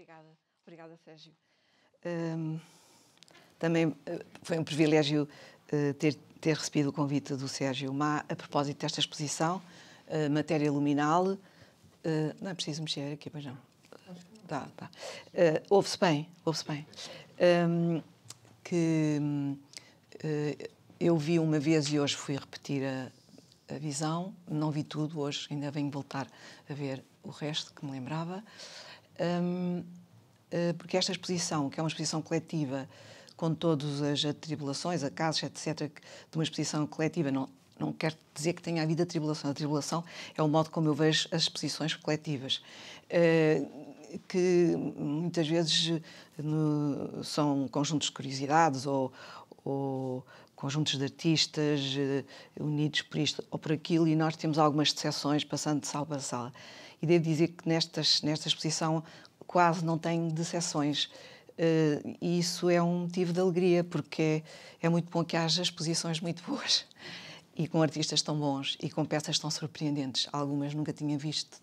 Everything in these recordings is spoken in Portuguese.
Obrigada, obrigada Sérgio. Um, também eh, foi um privilégio eh, ter, ter recebido o convite do Sérgio Má a propósito desta exposição, eh, Matéria Luminal. não é preciso mexer aqui, mas não. Tá, tá. Uh, ouve-se bem, ouve-se bem. Um, que uh, eu vi uma vez e hoje fui repetir a, a, visão, não vi tudo hoje, ainda venho voltar a ver o resto que me lembrava. Um, eh, porque esta exposição, que é uma exposição coletiva, com todas as atribulações, acasos, etc., de uma exposição coletiva, não, não quer dizer que tenha havido atribulação. A atribulação é o modo como eu vejo as exposições coletivas, eh, que muitas vezes eh, são conjuntos de curiosidades ou, ou conjuntos de artistas unidos por isto ou por aquilo, e nós temos algumas decepções passando de sala para sala. E devo dizer que nestas, nesta exposição quase não tenho decepções. Uh, e isso é um motivo de alegria, porque é, é, muito bom que haja exposições muito boas e com artistas tão bons e com peças tão surpreendentes. Algumas nunca tinha visto,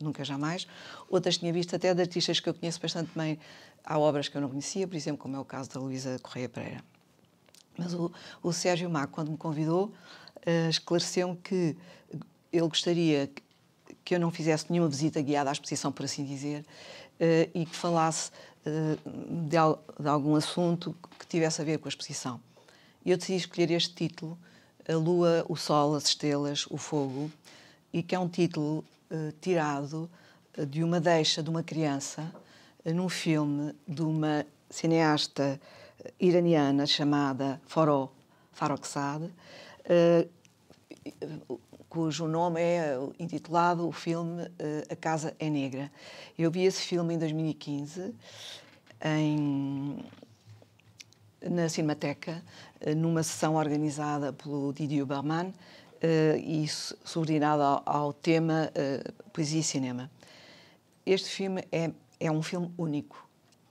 nunca jamais. Outras tinha visto até de artistas que eu conheço bastante bem. Há obras que eu não conhecia, por exemplo, como é o caso da Luísa Correia Pereira. Mas o, o Sérgio Mac, quando me convidou, uh, esclareceu-me que ele gostaria que eu não fizesse nenhuma visita guiada à exposição, por assim dizer, eh, e que falasse eh, de, de algum assunto que tivesse a ver com a exposição. E eu decidi escolher este título, A Lua, o Sol, as Estrelas, o Fogo, e que é um título eh, tirado de uma deixa de uma criança num filme de uma cineasta iraniana chamada Faró Farokhzad, cujo nome é eh, intitulado o filme eh, A Casa é Negra. Eu vi esse filme em 2015 em, na Cinemateca, eh, numa sessão organizada pelo Didier Barman e subordinada ao, ao, tema Poesia e Cinema. Este filme é, é um filme único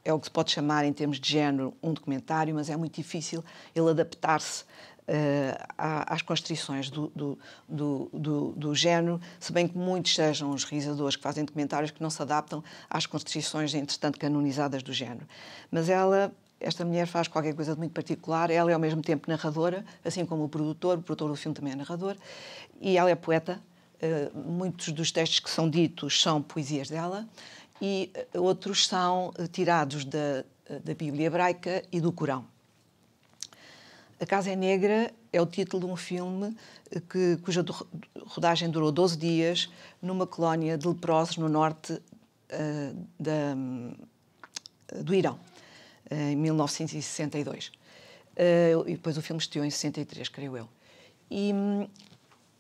é o que se pode chamar em termos de género um documentário, mas é muito difícil ele adaptar-se eh, às constrições do, do, do, do, do género, se bem que muitos sejam os realizadores que fazem documentários que não se adaptam às constrições, entretanto, canonizadas do género. Mas ela esta mulher faz qualquer coisa de muito particular. Ela é ao mesmo tempo narradora, assim como o produtor, o produtor do filme também é narrador, e ela é poeta. Uh, muitos dos textos que são ditos são poesias dela e eh, outros são tirados da, da Bíblia hebraica e do Corão. A Casa é Negra é o título de um filme eh, que, cuja rodagem durou 12 dias numa colónia de leprosos no norte uh, da, eh, do Irão, uh, em 1962. Uh, e depois o filme estreou em 63, creio eu. E,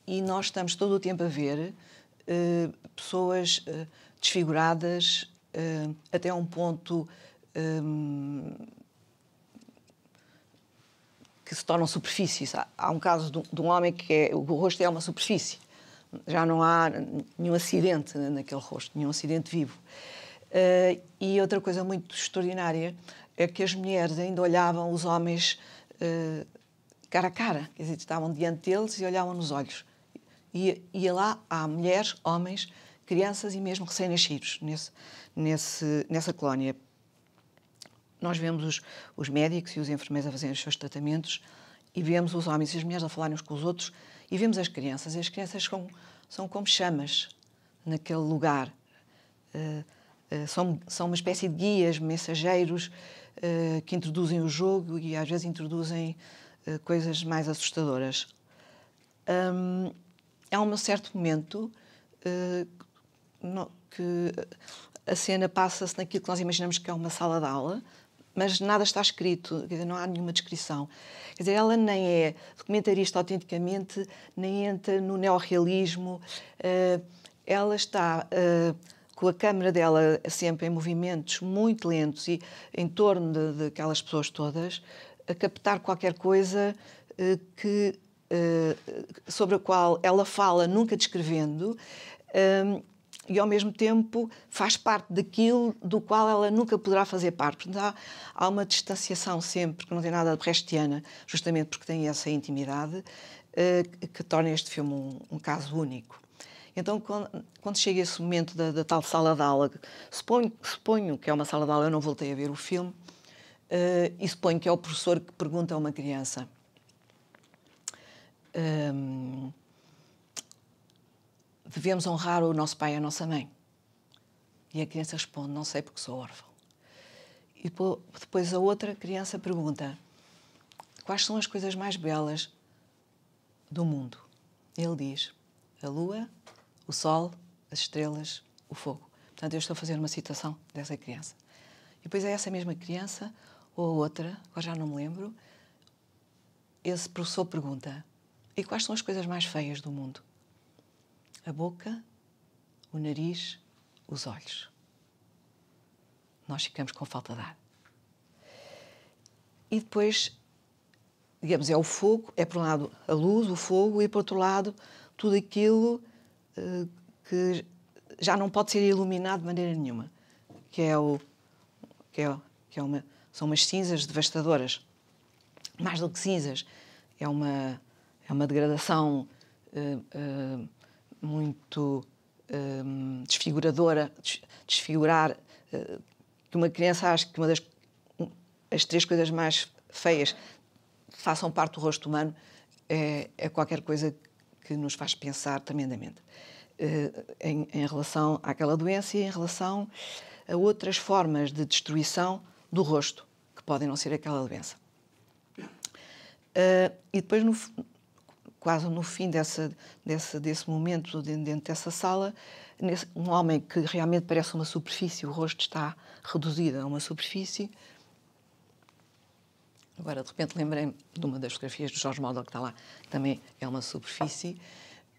e nós estamos todo o tempo a ver pessoas desfiguradas até um ponto que se tornam superfícies. Há, há um caso de, de, um homem que é, o rosto é uma superfície. Já não há nenhum acidente naquele rosto, nenhum acidente vivo. Uh, e outra coisa muito extraordinária é que as mulheres ainda olhavam os homens uh, cara a cara, quer dizer, estavam diante deles e olhavam nos olhos. E lá, há mulheres, homens, crianças e mesmo recém-nascidos nesse, nesse, nessa colónia. Nós vemos os, os médicos e os enfermeiros a fazerem os seus tratamentos e vemos os homens e as mulheres a falarem uns com os outros e vemos as crianças. E as crianças são, são como chamas naquele lugar. Uh, uh, são, são uma espécie de guias, mensageiros uh, que introduzem o jogo e às vezes introduzem coisas mais assustadoras. Um, há um certo momento que a cena passa-se naquilo que nós imaginamos que é uma sala de aula mas nada está escrito, dizer, não há nenhuma descrição. Quer dizer, ela nem é documentarista autenticamente, nem entra no neorrealismo. Uh, ela está uh, com a câmera dela sempre em movimentos muito lentos e em torno de, daquelas pessoas todas, a captar qualquer coisa uh, que, sobre a qual ela fala, nunca descrevendo. Um, ehm, e ao mesmo tempo faz parte daquilo do qual ela nunca poderá fazer parte. Portanto, há, há uma distanciação sempre, que não tem nada de restiana, justamente porque tem essa intimidade, uh, que torna este filme um, um caso único. Então, quando, quando, chega esse momento da, da tal sala de aula, suponho, suponho, que é uma sala de aula, eu não voltei a ver o filme, uh, e suponho que é o professor que pergunta a uma criança. Um, ehm, devemos honrar o nosso pai e a nossa mãe. E a criança responde: Não sei porque sou órfão. E depois a outra criança pergunta: Quais são as coisas mais belas do mundo? Ele diz: A lua, o sol, as estrelas, o fogo. Portanto, eu estou a fazer uma citação dessa criança. E depois é essa mesma criança, ou outra, agora já não me lembro, esse professor pergunta: E quais são as coisas mais feias do mundo? a boca, o nariz, os olhos. Nós ficamos com falta de ar. E depois, digamos, é o fogo, é por um lado a luz, o fogo, e por outro lado tudo aquilo uh, que já não pode ser iluminado de maneira nenhuma, que é o que é, que é uma são umas cinzas devastadoras, mais do que cinzas, é uma é uma degradação uh, uh, muito um, desfiguradora, desfigurar, eh, que uma criança acha que uma das as três coisas mais feias façam parte do rosto humano, é, é qualquer coisa que nos faz pensar tremendamente. Eh, em, em, relação àquela doença e em relação a outras formas de destruição do rosto, que podem não ser aquela doença. Eh, e depois, no, quase no fim dessa, dessa, desse momento, dentro dessa sala, nesse, um homem que realmente parece uma superfície, o rosto está reduzido a uma superfície. Agora, de repente, lembrei-me de uma das fotografias do Jorge Model que está lá, também é uma superfície.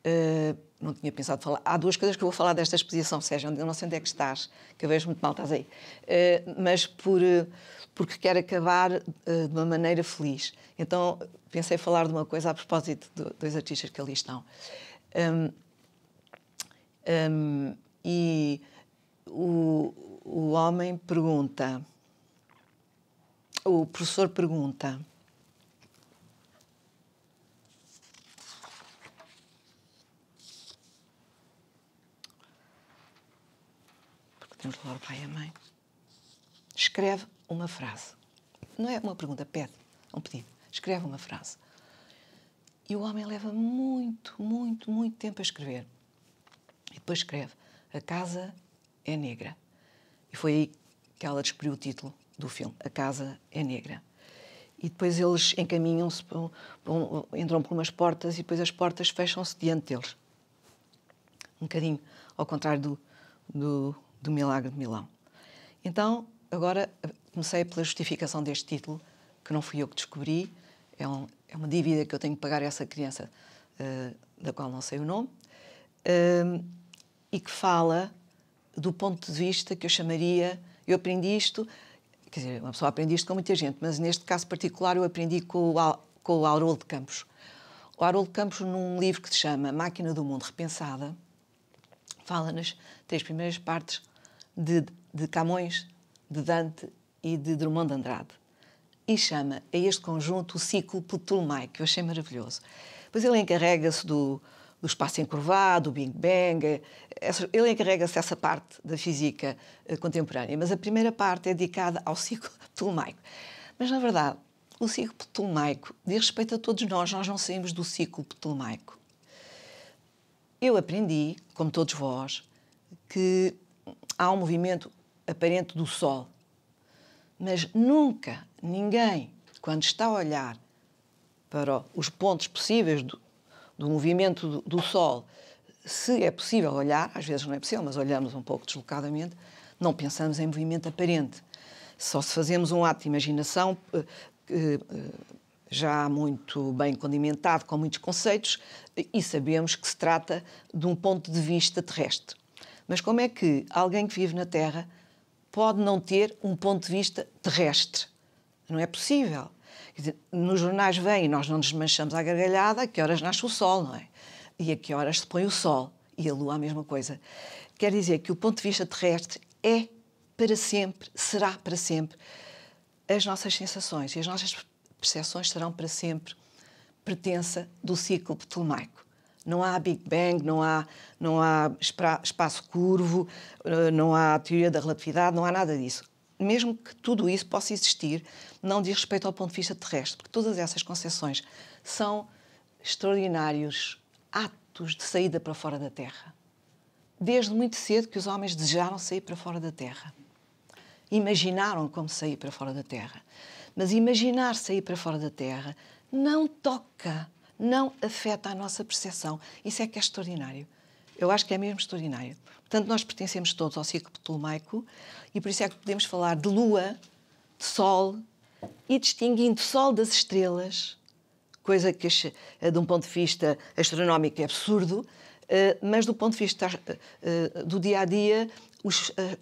Ah, não tinha pensado falar. Há duas coisas que eu vou falar desta exposição, Sérgio. Eu não sei onde é que estás, que eu vejo muito mal, estás aí. Uh, mas por, ah, porque quero acabar de uma maneira feliz. Então pensei falar de uma coisa a propósito de dois artistas que ali estão. Um, um, e o, o homem pergunta, o professor pergunta. Temos de levar o pai e a mãe. Escreve uma frase. Não é uma pergunta, pede, é um pedido. Escreve uma frase. E o homem leva muito, muito, muito tempo a escrever. E depois escreve: A Casa é Negra. E foi aí que ela descobriu o título do filme: A Casa é Negra. E depois eles encaminham-se, entram por umas portas e depois as portas fecham-se diante deles. Um bocadinho ao contrário do, do do Milagre de Milão. Então, agora eh, comecei pela justificação deste título, que não fui eu que descobri, é, um, é uma dívida que eu tenho que pagar a essa criança, uh, da qual não sei o nome, uh, e que fala do ponto de vista que eu chamaria. Eu aprendi isto, quer dizer, uma pessoa aprende isto com muita gente, mas neste caso particular eu aprendi com o, com o Haroldo Campos. O Haroldo Campos, num livro que se chama Máquina do Mundo Repensada, fala nas três primeiras partes de, de Camões, de Dante e de Drummond de Andrade. E chama a este conjunto o ciclo petulmaico, que eu achei maravilhoso. Pois ele encarrega-se do, do espaço encurvado, do Big Bang, ele encarrega-se dessa parte da física eh, contemporânea, mas a primeira parte é dedicada ao ciclo petulmaico. Mas, na verdade, o ciclo petulmaico, diz respeito a todos nós, nós não saímos do ciclo petulmaico. Eu aprendi, como todos vós, que há um movimento aparente do Sol. Mas nunca ninguém, quando está a olhar para os pontos possíveis do, do movimento do, do Sol, se é possível olhar, às vezes não é possível, mas olhamos um pouco deslocadamente, não pensamos em movimento aparente. Só se fazemos um ato de imaginação eh, eh, já muito bem condimentado, com muitos conceitos, e sabemos que se trata de um ponto de vista terrestre. Mas como é que alguém que vive na Terra pode não ter um ponto de vista terrestre? Não é possível. nos jornais vem, nós não nos manchamos à gargalhada, a que horas nasce o sol, não é? E a que horas se põe o sol. E a lua, a mesma coisa. Quer dizer que o ponto de vista terrestre é para sempre, será para sempre. As nossas sensações e as nossas percepções serão para sempre pertença do ciclo ptolomaico. Não há Big Bang, não há, não há espaço curvo, eh, não há teoria da relatividade, não há nada disso. Mesmo que tudo isso possa existir, não diz respeito ao ponto de vista terrestre, porque todas essas concepções são extraordinários atos de saída para fora da Terra. Desde muito cedo que os homens desejaram sair para fora da Terra. Imaginaram como sair para fora da Terra. Mas imaginar sair para fora da Terra não toca não afeta a nossa percepção. Isso é que é extraordinário. Eu acho que é mesmo extraordinário. Portanto, nós pertencemos todos ao ciclo ptolomaico e por isso é que podemos falar de lua, de sol e distinguindo sol das estrelas, coisa que eh, de um ponto de vista astronómico é absurdo, eh, mas do ponto de vista eh, do dia a dia,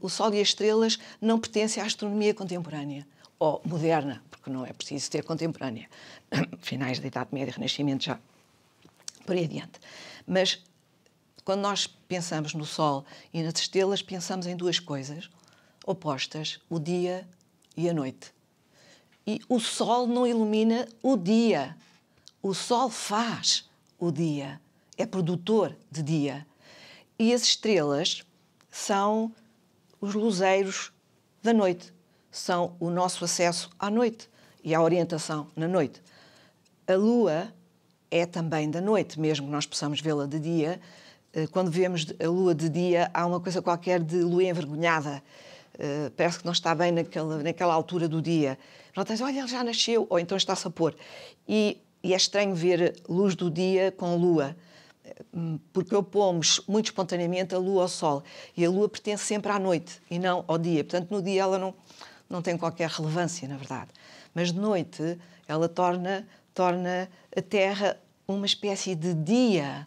o sol e as estrelas não pertencem à astronomia contemporânea ou moderna, porque não é preciso ser contemporânea. Finais da Idade Média, Renascimento já, por aí adiante. Mas quando nós pensamos no Sol e nas estrelas, pensamos em duas coisas opostas, o dia e a noite. E o Sol não ilumina o dia. O Sol faz o dia, é produtor de dia. E as estrelas são os luzeiros da noite são o nosso acesso à noite e à orientação na noite. A lua é também da noite, mesmo que nós possamos vê-la de dia. Eh, quando vemos a lua de dia, há uma coisa qualquer de lua envergonhada. Eh, parece que não está bem naquela, naquela altura do dia. Ela diz, olha, ele já nasceu, ou então está-se a pôr. E, e é estranho ver luz do dia com lua hum, porque opomos muito espontaneamente a lua ao sol e a lua pertence sempre à noite e não ao dia. Portanto, no dia ela não, não tem qualquer relevância, na verdade. Mas de noite ela torna, torna a Terra uma espécie de dia.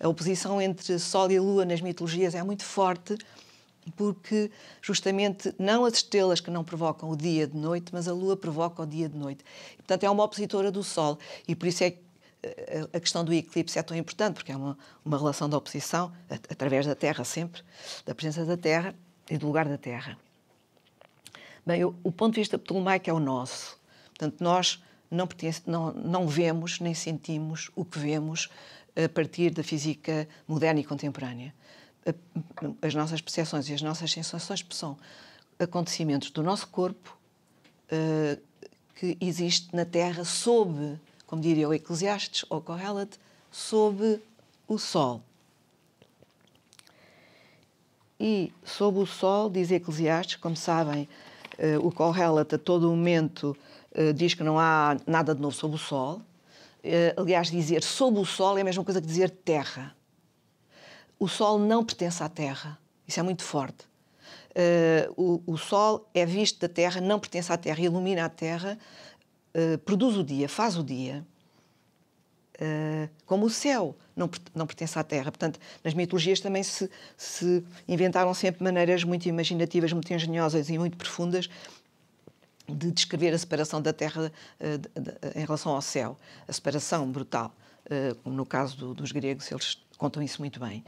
A oposição entre Sol e Lua nas mitologias é muito forte porque justamente não as estrelas que não provocam o dia de noite, mas a Lua provoca o dia de noite. E, portanto, é uma opositora do Sol e por isso é que eh, a questão do eclipse é tão importante, porque é uma, uma relação da oposição, através da Terra sempre, da presença da Terra e do lugar da Terra. Bem, eu, o ponto de vista ptolomaico é o nosso. Portanto, nós não, não, não vemos nem sentimos o que vemos eh, a partir da física moderna e contemporânea. As nossas percepções e as nossas sensações são acontecimentos do nosso corpo uh, que existe na Terra sob, como diria o Eclesiastes ou Kohelet, sob o Sol. E sob o Sol, diz Eclesiastes, como sabem, eh, o Correlat relata todo momento eh, diz que não há nada de novo sob o sol. Eh, aliás, dizer sob o sol é a mesma coisa que dizer terra. O sol não pertence à terra. Isso é muito forte. o, o sol é visto da terra, não pertence à terra, ilumina a terra, produz o dia, faz o dia. Ah, como o céu não, não pertence à terra. Portanto, nas mitologias também se, se inventaram sempre maneiras muito imaginativas, muito engenhosas e muito profundas de descrever a separação da terra uh, de, de, em relação ao céu. A separação brutal. Uh, como no caso do, dos gregos, eles contam isso muito bem.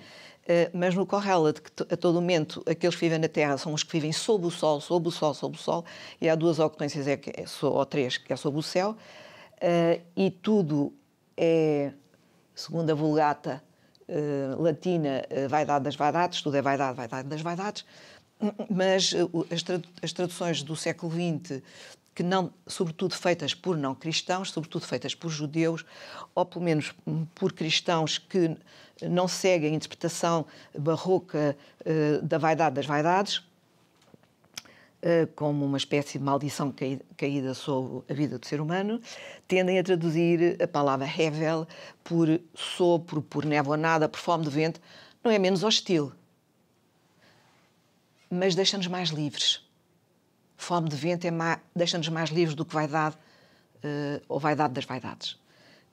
Uh, mas no Correla, de que a todo momento aqueles que vivem na Terra são os que vivem sob o Sol, sob o Sol, sob o Sol, e há duas ocorrências, é é, ou três, que é sob o céu, e tudo é, segundo a Vulgata uh, latina, uh, eh, vaidade das vaidades, tudo é vaidade, vaidade das vaidades, mas uh, as, tradu as, traduções do século XX, que não, sobretudo feitas por não cristãos, sobretudo feitas por judeus, ou pelo menos por cristãos que não seguem a interpretação barroca da vaidade das vaidades, eh, como uma espécie de maldição caída sobre a vida do ser humano, tendem a traduzir a palavra hevel por sopro, por nada, por fome de vento, não é menos hostil, mas deixa-nos mais livres. Fome de vento é má, deixa-nos mais livres do que vaidade uh, ou vaidade das vaidades.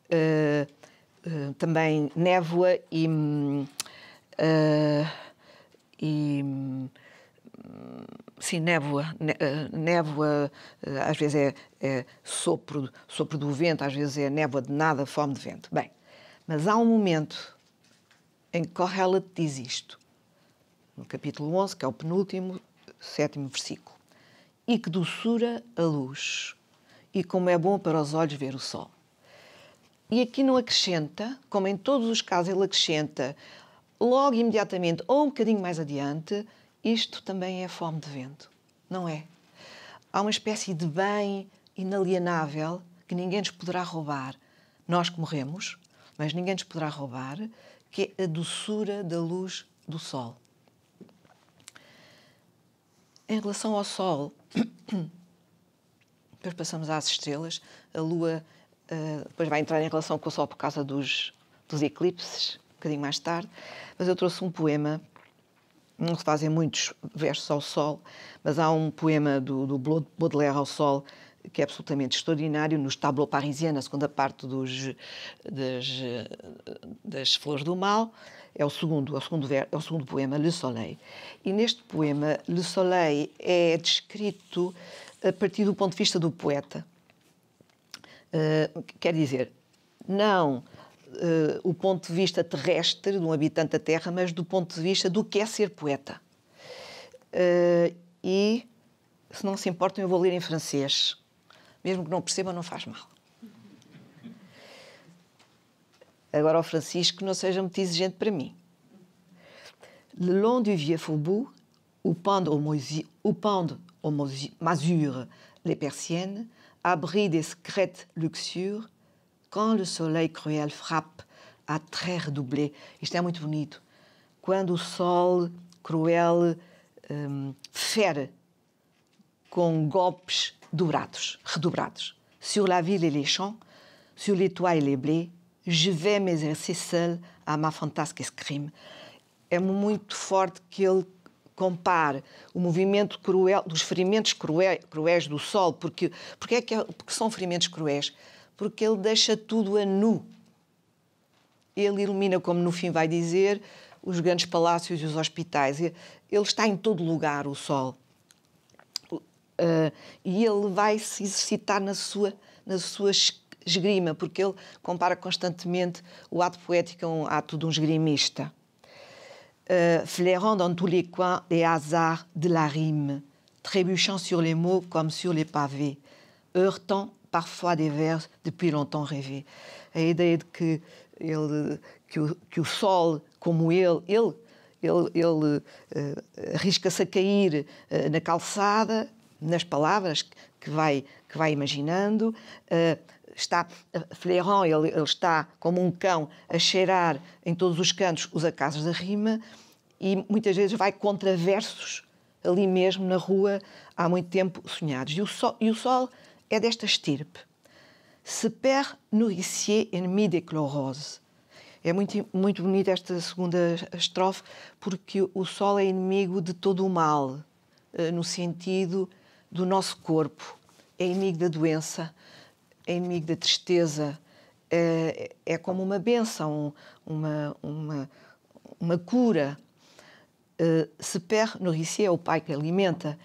Uh, uh, também névoa e, hum, e hum, sim, névoa, né, eh, névoa, eh, às vezes é, é, sopro, sopro do vento, às vezes é névoa de nada, fome de vento. Bem, mas há um momento em que Correla diz isto, no capítulo 11, que é o penúltimo, sétimo versículo. E que doçura a luz, e como é bom para os olhos ver o sol. E aqui não acrescenta, como em todos os casos ele acrescenta, logo imediatamente ou um bocadinho mais adiante, isto também é fome de vento, não é? Há uma espécie de bem inalienável que ninguém nos poderá roubar. Nós que morremos, mas ninguém nos poderá roubar, que é a doçura da luz do sol. Em relação ao sol, depois passamos às estrelas, a lua uh, depois vai entrar em relação com o sol por causa dos, dos eclipses, um bocadinho mais tarde, mas eu trouxe um poema não se fazem muitos versos ao sol, mas há um poema do, do Baudelaire ao sol que é absolutamente extraordinário, nos Tableaux Parisiens, na segunda parte dos, das, das Flores do Mal, é o segundo, é o segundo, ver, é o segundo poema, Le Soleil. E neste poema, Le Soleil é descrito eh, a partir do ponto de vista do poeta. Uh, quer dizer, não uh, o ponto de vista terrestre de um habitante da Terra, mas do ponto de vista do que é ser poeta. Uh, e, se não se importam, eu vou ler em francês. Mesmo que não percebam, não faz mal. Agora, ao Francisco, não seja muito exigente para mim. Le long du vieux faubourg, où pendent aux, le pendent aux masures les persiennes, abri des secrètes luxures, quando o soleil cruel frappe à terre doublée. Isto é muito bonito. Quando o sol cruel um, fere com golpes dobrados, redobrados. Sur la ville et les champs, sur les toits et les blés, je vais m'exercer seul à ma fantasque escrime. É muito forte que ele compare o movimento cruel, dos ferimentos cruéis, cruéis do sol, porque, porque, é que, é, porque são ferimentos cruéis? porque ele deixa tudo a nu. Ele ilumina, como no fim vai dizer, os grandes palácios e os hospitais. Ele está em todo lugar, o sol. Uh, e ele vai se exercitar na sua, na sua esgrima, porque ele compara constantemente o ato poético a um ato de um esgrimista. Uh, flairant dans tous les coins les hasards de la rime, trébuchant sur les mots comme sur les pavés, heurtant parfois des vers depuis longtemps rêvés. A ideia de que, ele, que, o, que o sol, como ele, ele, ele, ele uh, arrisca-se a cair uh, na calçada, nas palavras que vai, que vai imaginando, uh, está Fleurant, ele, ele, está como um cão a cheirar em todos os cantos os acasos da rima e muitas vezes vai contra versos ali mesmo na rua há muito tempo sonhados. E o sol, e o sol é desta estirpe. Se per nourricier ennemi de chlorose. É muito, muito bonita esta segunda estrofe, porque o sol é inimigo de todo o mal, eh, no sentido do nosso corpo. É inimigo da doença, é inimigo da tristeza. É, é como uma benção, uma, uma, uma cura. Eh, se per nourricier é o pai que alimenta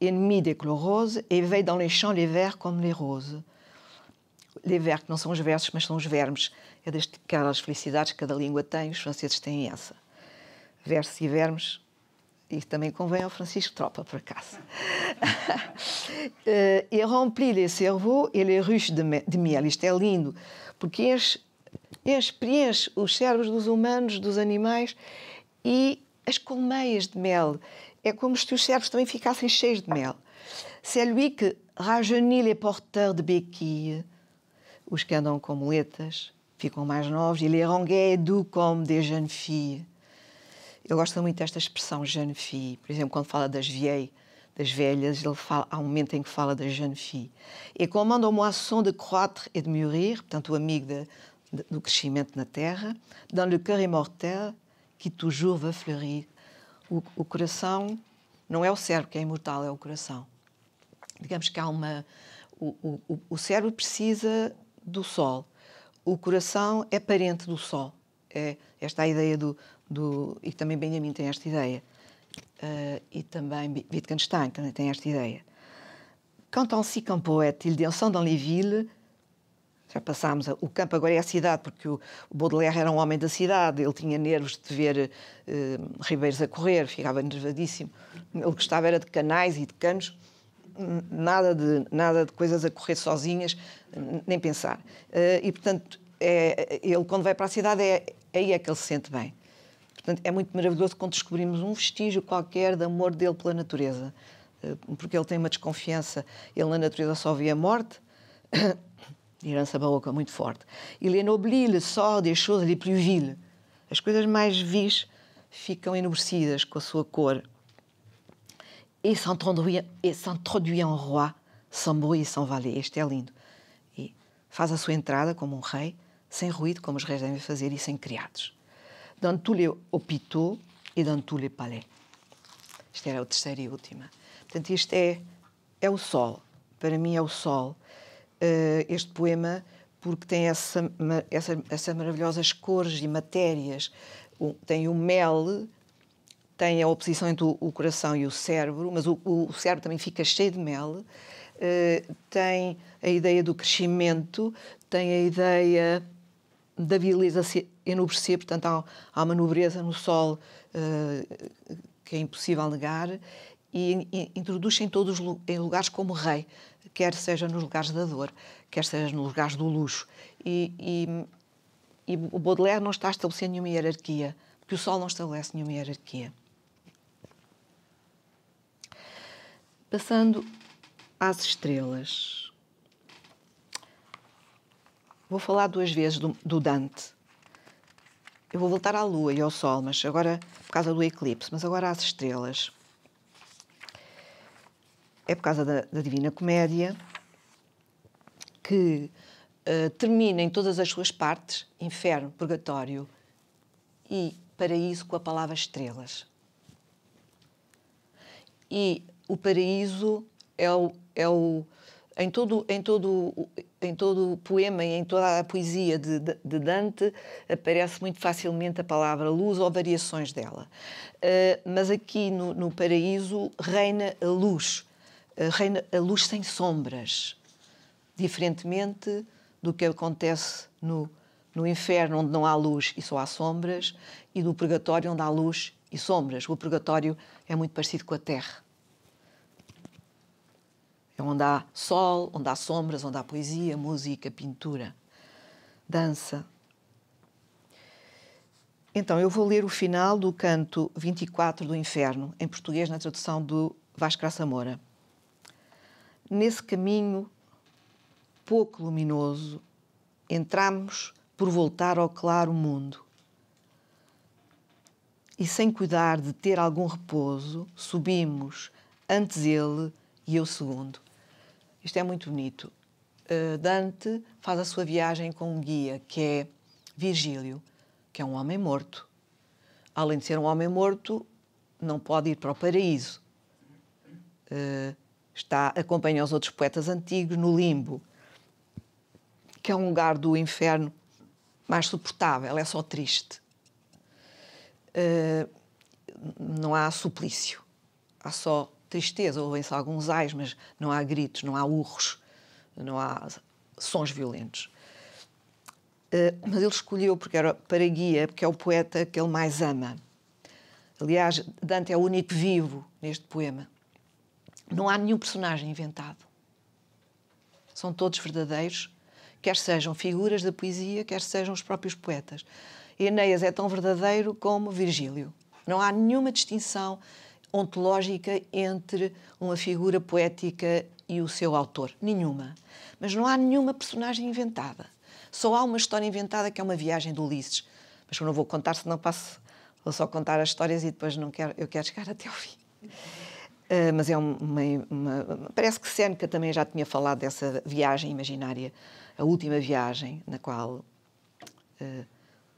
ennemi des chloroses éveille dans les champs les vers comme les roses. Les vers, que não são os versos, mas são os vermes. É daquelas felicidades que cada língua tem, os franceses têm essa. Versos e vermes, isso também convém ao Francisco Tropa, por acaso. Eh, e rempli les cerveaux et les ruches de miel. Isto é lindo, porque enche, enche, preenche os cérebros dos humanos, dos animais e as colmeias de mel é como se os cérebros também ficassem cheios de mel. C'est é lui que rajeunit les porteurs de béquilles, os que andam com muletas, ficam mais novos, e les rengaient doux comme des jeunes filles. Eu gosto muito desta expressão jeune fille, por exemplo, quando fala das vieilles, das velhas, ele fala, há um momento em que fala das jeune fille. E commande au moisson de croître et de mûrir, portanto, o amigo de, de, do crescimento na terra, dans le cœur immortel qui toujours va fleurir o, o coração não é o cérebro que é imortal, é o coração. Digamos que há uma. O, o, o cérebro precisa do sol. O coração é parente do sol. É esta a ideia do, do. E também Benjamin tem esta ideia. Uh, e também Wittgenstein também tem esta ideia. Quand on s'y compoète, il dit en dans les villes, já passámos, a, o campo agora é a cidade, porque o, Baudelaire era um homem da cidade, ele tinha nervos de ver eh, ribeiros a correr, ficava nervadíssimo. Ele gostava era de canais e de canos, nada de, nada de coisas a correr sozinhas, nem pensar. Uh, e, portanto, é, ele quando vai para a cidade, é, aí é que ele se sente bem. Portanto, é muito maravilhoso quando descobrimos um vestígio qualquer de amor dele pela natureza, eh, porque ele tem uma desconfiança. Ele na natureza só vê a morte herança barroca muito forte. E les le sort des choses les plus viles. As coisas mais vis ficam enobrecidas com a sua cor. Et s'introduit en roi, sans bruit, sans valet. Este é lindo. E faz a sua entrada como um rei, sem ruído, como os reis devem fazer, e sem criados. Dans tous les hôpitaux et dans tous les palais. Isto era o terceiro e última. Portanto, isto é, é o sol. Para mim é o sol eh, este poema porque tem essa, essa, essas maravilhosas cores e matérias. tem o mel, tem a oposição entre o, coração e o cérebro, mas o, o cérebro também fica cheio de mel. Uh, tem a ideia do crescimento, tem a ideia da vileza enobrecer, portanto, há, há uma nobreza no sol uh, que é impossível negar, e, e introduz em todos em lugares como rei quer seja nos lugares da dor, quer seja nos lugares do luxo. E, e, e o Baudelaire não está estabelecendo nenhuma hierarquia, porque o sol não estabelece nenhuma hierarquia. Passando às estrelas. Vou falar duas vezes do, do Dante. Eu vou voltar à Lua e ao Sol, mas agora, por causa do eclipse, mas agora às estrelas é por causa da, da Divina Comédia que uh, termina em todas as suas partes, inferno, purgatório e paraíso com a palavra estrelas. E o paraíso é o, é o em todo em todo em todo o poema e em toda a poesia de, de, Dante aparece muito facilmente a palavra luz ou variações dela uh, mas aqui no, no paraíso reina a luz reina a luz sem sombras, diferentemente do que acontece no, no inferno, onde não há luz e só há sombras, e do purgatório, onde há luz e sombras. O purgatório é muito parecido com a Terra. É onde há sol, onde há sombras, onde há poesia, música, pintura, dança. Então, eu vou ler o final do canto 24 do Inferno, em português, na tradução do Vasco Moura nesse caminho pouco luminoso, entramos por voltar ao claro mundo. E sem cuidar de ter algum repouso, subimos antes ele e eu segundo. Isto é muito bonito. Eh, Dante faz a sua viagem com um guia que é Virgílio, que é um homem morto. Além de ser um homem morto, não pode ir para o paraíso. Eh, está acompanha os outros poetas antigos no limbo, que é um lugar do inferno mais suportável, é só triste. Uh, não há suplício, há só tristeza, ouvem-se alguns ais, mas não há gritos, não há urros, não há sons violentos. Eh, mas ele escolheu porque era para guia, porque é o poeta que ele mais ama. Aliás, Dante é o único vivo neste poema. Não há nenhum personagem inventado. São todos verdadeiros, quer sejam figuras da poesia, quer sejam os próprios poetas. Enéas é tão verdadeiro como Virgílio. Não há nenhuma distinção ontológica entre uma figura poética e o seu autor. Nenhuma. Mas não há nenhuma personagem inventada. Só há uma história inventada que é uma viagem de Ulisses. Mas eu não vou contar, senão passo. Vou só contar as histórias e depois não quero, eu quero chegar até ao fim. Ah, mas é uma, uma, Parece que Seneca também já tinha falado dessa viagem imaginária, a última viagem, na qual uh,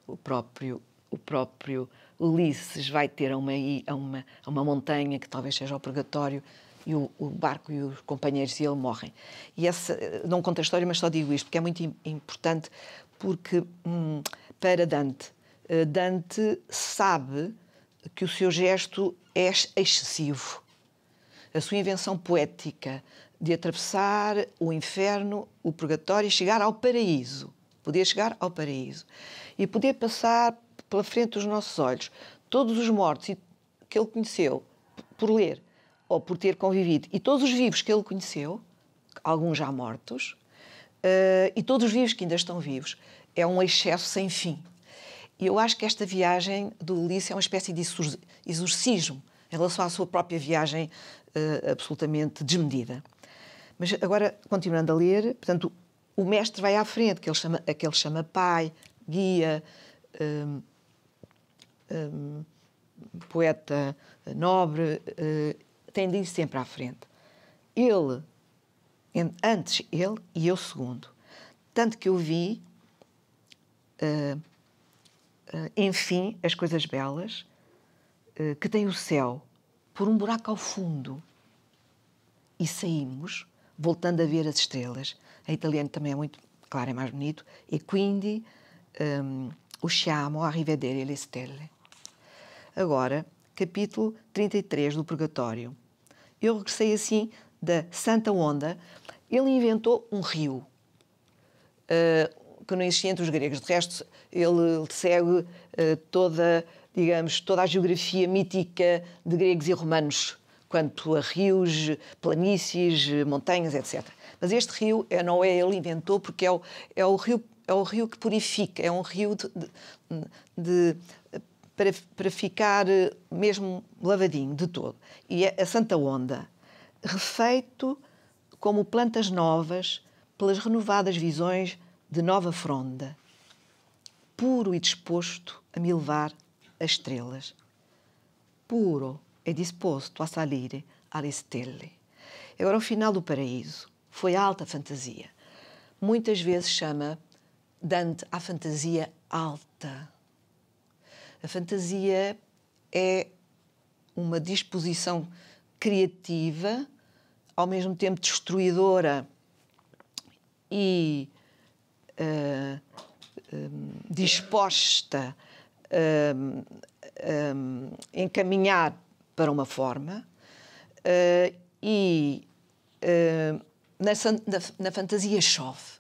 o próprio o próprio Ulisses vai ter a uma, a uma, a uma montanha, que talvez seja o purgatório, e o, o, barco e os companheiros dele morrem. E essa, ah, não conto a história, mas só digo isto, porque é muito importante, porque hum, para Dante, Dante sabe que o seu gesto é excessivo a sua invenção poética de atravessar o inferno, o purgatório e chegar ao paraíso. Poder chegar ao paraíso. E poder passar pela frente dos nossos olhos todos os mortos que ele conheceu por ler ou por ter convivido e todos os vivos que ele conheceu, alguns já mortos, uh, e todos os vivos que ainda estão vivos. É um excesso sem fim. E eu acho que esta viagem do Ulisses é uma espécie de exorcismo em relação à sua própria viagem uh, absolutamente desmedida. Mas agora, continuando a ler, portanto, o mestre vai à frente, que ele chama, a que ele chama pai, guia, um, ehm, um, ehm, poeta nobre, uh, tem de ir sempre à frente. Ele, antes ele e eu segundo. Tanto que eu vi, uh, uh, enfim, as coisas belas que tem o céu por um buraco ao fundo e saímos, voltando a ver as estrelas. A italiana também é muito, claro, é mais bonito. E quindi um, ehm, usciamo a rivedere le stelle. Agora, capítulo 33 do Purgatório. Eu regressei assim da Santa Onda. Ele inventou um rio uh, que não existia entre os gregos. De resto, ele segue uh, toda digamos, toda a geografia mítica de gregos e romanos, quanto a rios, planícies, montanhas, etc. Mas este rio não é ele inventou porque é o, é o rio é o rio que purifica, é um rio de, de, de para, para ficar eh, mesmo lavadinho de todo. E é a Santa Onda, refeito como plantas novas pelas renovadas visões de nova fronda, puro e disposto a me levar estrelas. Puro e disposto a salir alle stelle. Agora, o final do paraíso foi alta fantasia. Muitas vezes chama Dante a fantasia alta. A fantasia é uma disposição criativa, ao mesmo tempo destruidora e uh, eh, um, eh, disposta um, um, encaminhar para uma forma uh, e uh, na, na, na, fantasia chove.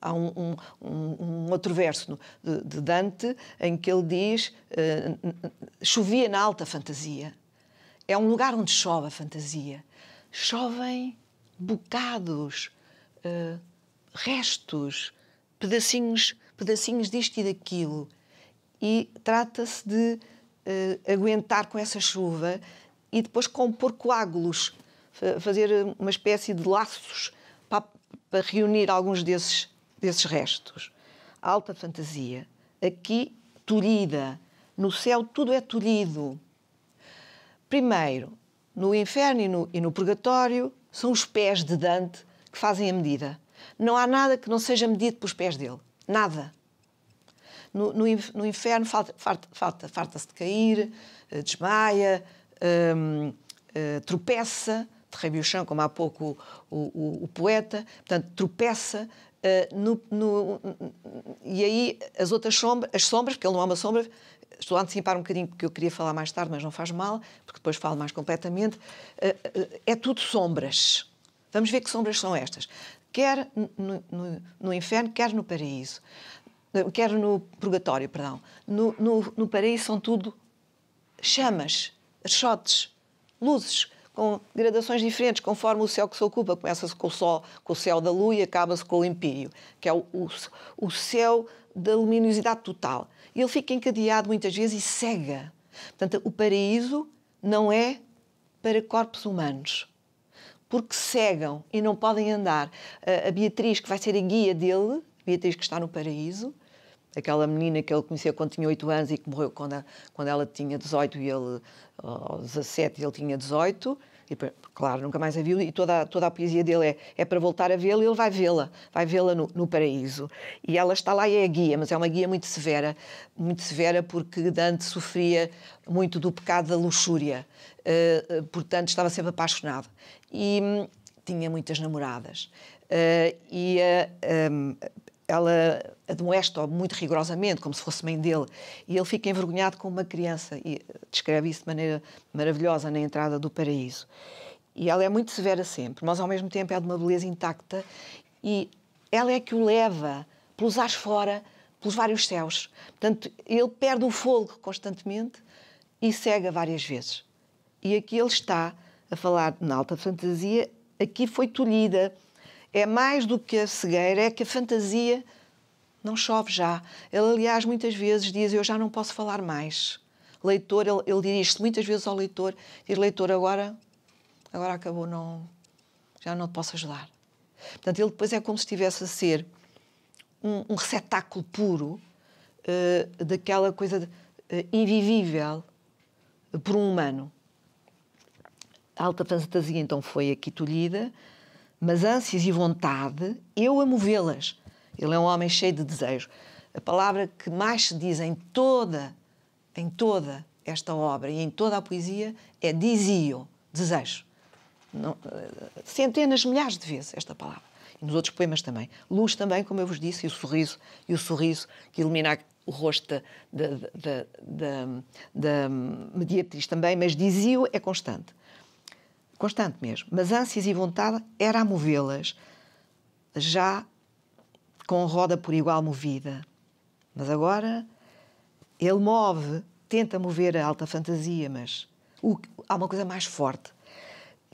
Há um, um outro verso de, de, Dante em que ele diz uh, chovia na alta fantasia. É um lugar onde chove a fantasia. Chovem bocados, restos, pedacinhos, pedacinhos disto e daquilo e trata-se de uh, aguentar com essa chuva e depois compor coágulos, fazer uma espécie de laços para, para reunir alguns desses, desses restos. alta fantasia, aqui tolhida, no céu tudo é tolhido. Primeiro, no inferno e no, e no purgatório, são os pés de Dante que fazem a medida. Não há nada que não seja medido pelos pés dele. Nada. No, no, no inferno falta-se falta, falta de cair, eh, desmaia, ehm, eh, tropeça, derrebe o chão, como há pouco o, o, o poeta, portanto, tropeça. Uh, no, no, e aí as outras sombras, as sombras, porque ele não é uma sombra, estou a antecipar um bocadinho porque eu queria falar mais tarde, mas não faz mal, porque depois falo mais completamente, uh, uh, é tudo sombras. Vamos ver que sombras são estas. Quer no, no inferno, quer no paraíso. Eh, quer no purgatório, perdão, no, no, no paraíso são tudo chamas, rechotes, luzes, com gradações diferentes, conforme o céu que se ocupa. Começa-se com o sol, com o céu da lua e acaba-se com o império que é o, o, o céu da luminosidade total. E ele fica encadeado muitas vezes e cega. Portanto, o paraíso não é para corpos humanos, porque cegam e não podem andar. A Beatriz, que vai ser a guia dele, Beatriz que está no paraíso, aquela menina que ele conhecia quando tinha 8 anos e que morreu quando, a, quando ela tinha 18 e ele, oh, 17 e ele tinha 18. E, claro, nunca mais a viu e toda, toda a poesia dele é, é para voltar a vê-la e ele vai vê-la, vai vê-la no, no, paraíso. E ela está lá e é a guia, mas é uma guia muito severa, muito severa porque Dante sofria muito do pecado da luxúria, uh, portanto estava sempre apaixonado. E hum, tinha muitas namoradas. Uh, e uh, um, ela admoesta-o muito rigorosamente, como se fosse mãe dele, e ele fica envergonhado como uma criança, e eh, descreve isso de maneira maravilhosa na entrada do paraíso. E ela é muito severa sempre, mas ao mesmo tempo é de uma beleza intacta, e ela é que o leva pelos ares fora, pelos vários céus. Portanto, ele perde o fogo constantemente e cega várias vezes. E aqui ele está a falar na alta fantasia, aqui foi tolhida é mais do que a cegueira, é que a fantasia não chove já. Ele, aliás, muitas vezes diz: Eu já não posso falar mais. Leitor, ele, ele dirige-se muitas vezes ao leitor: Diz, leitor, agora, agora acabou, não, já não te posso ajudar. Portanto, ele depois é como se estivesse a ser um, um receptáculo puro uh, daquela coisa de, uh, invivível eh, por um humano. A alta fantasia então foi aqui tolhida mas ânsias e vontade, eu a movê-las. Ele é um homem cheio de desejo. A palavra que mais se diz em toda, em toda esta obra e em toda a poesia é desio, desejo. Não, eh, centenas, milhares de vezes esta palavra. E nos outros poemas também. Luz também, como eu vos disse, e o sorriso, e o sorriso que ilumina o rosto da, mediatriz também, mas desio é constante constante mesmo, mas ânsias e vontade era a movê-las, já com roda por igual movida. Mas agora ele move, tenta mover a alta fantasia, mas o, há uma coisa mais forte,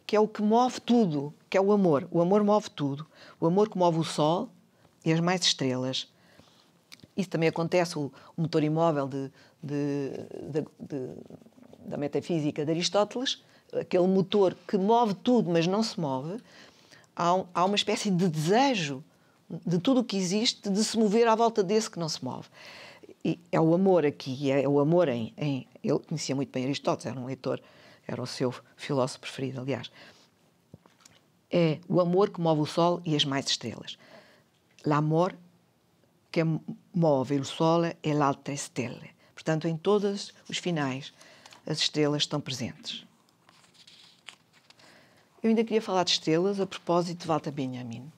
que é o que move tudo, que é o amor. O amor move tudo. O amor que move o sol e as mais estrelas. Isso também acontece, o, o motor imóvel de, de, de, da metafísica de Aristóteles, aquele motor que move tudo, mas não se move, há, um, há uma espécie de desejo de tudo o que existe de se mover à volta desse que não se move. E é o amor aqui, é, é o amor em. em ele conhecia muito bem Aristóteles, era um leitor, era o seu filósofo preferido, aliás. É o amor que move o sol e as mais estrelas. L'amor que move o sol é l'altra stelle. Portanto, em todos os finais, as estrelas estão presentes. Eu ainda queria falar de estrelas a propósito de Walter Benjamin.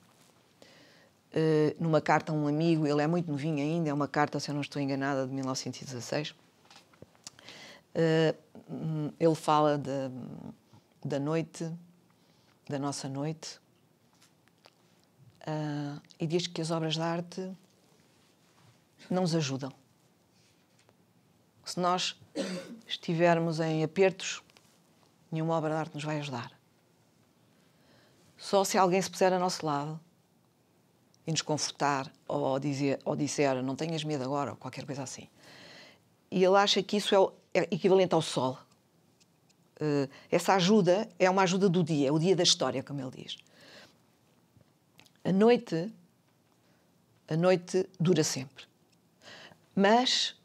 Uh, numa carta a um amigo, ele é muito novinho ainda, é uma carta, se eu não estou enganada, de 1916. Uh, eh, ele fala de, da noite, da nossa noite, uh, e diz que as obras de arte não nos ajudam. Se nós estivermos em apertos, nenhuma obra de arte nos vai ajudar. Só se alguém se puser a nosso lado e nos confortar ou, dizer, ou disser não tenhas medo agora, ou qualquer coisa assim. E ele acha que isso é, o, é equivalente ao sol. Uh, essa ajuda é uma ajuda do dia, é o dia da história, como ele diz. A noite, a noite dura sempre. Mas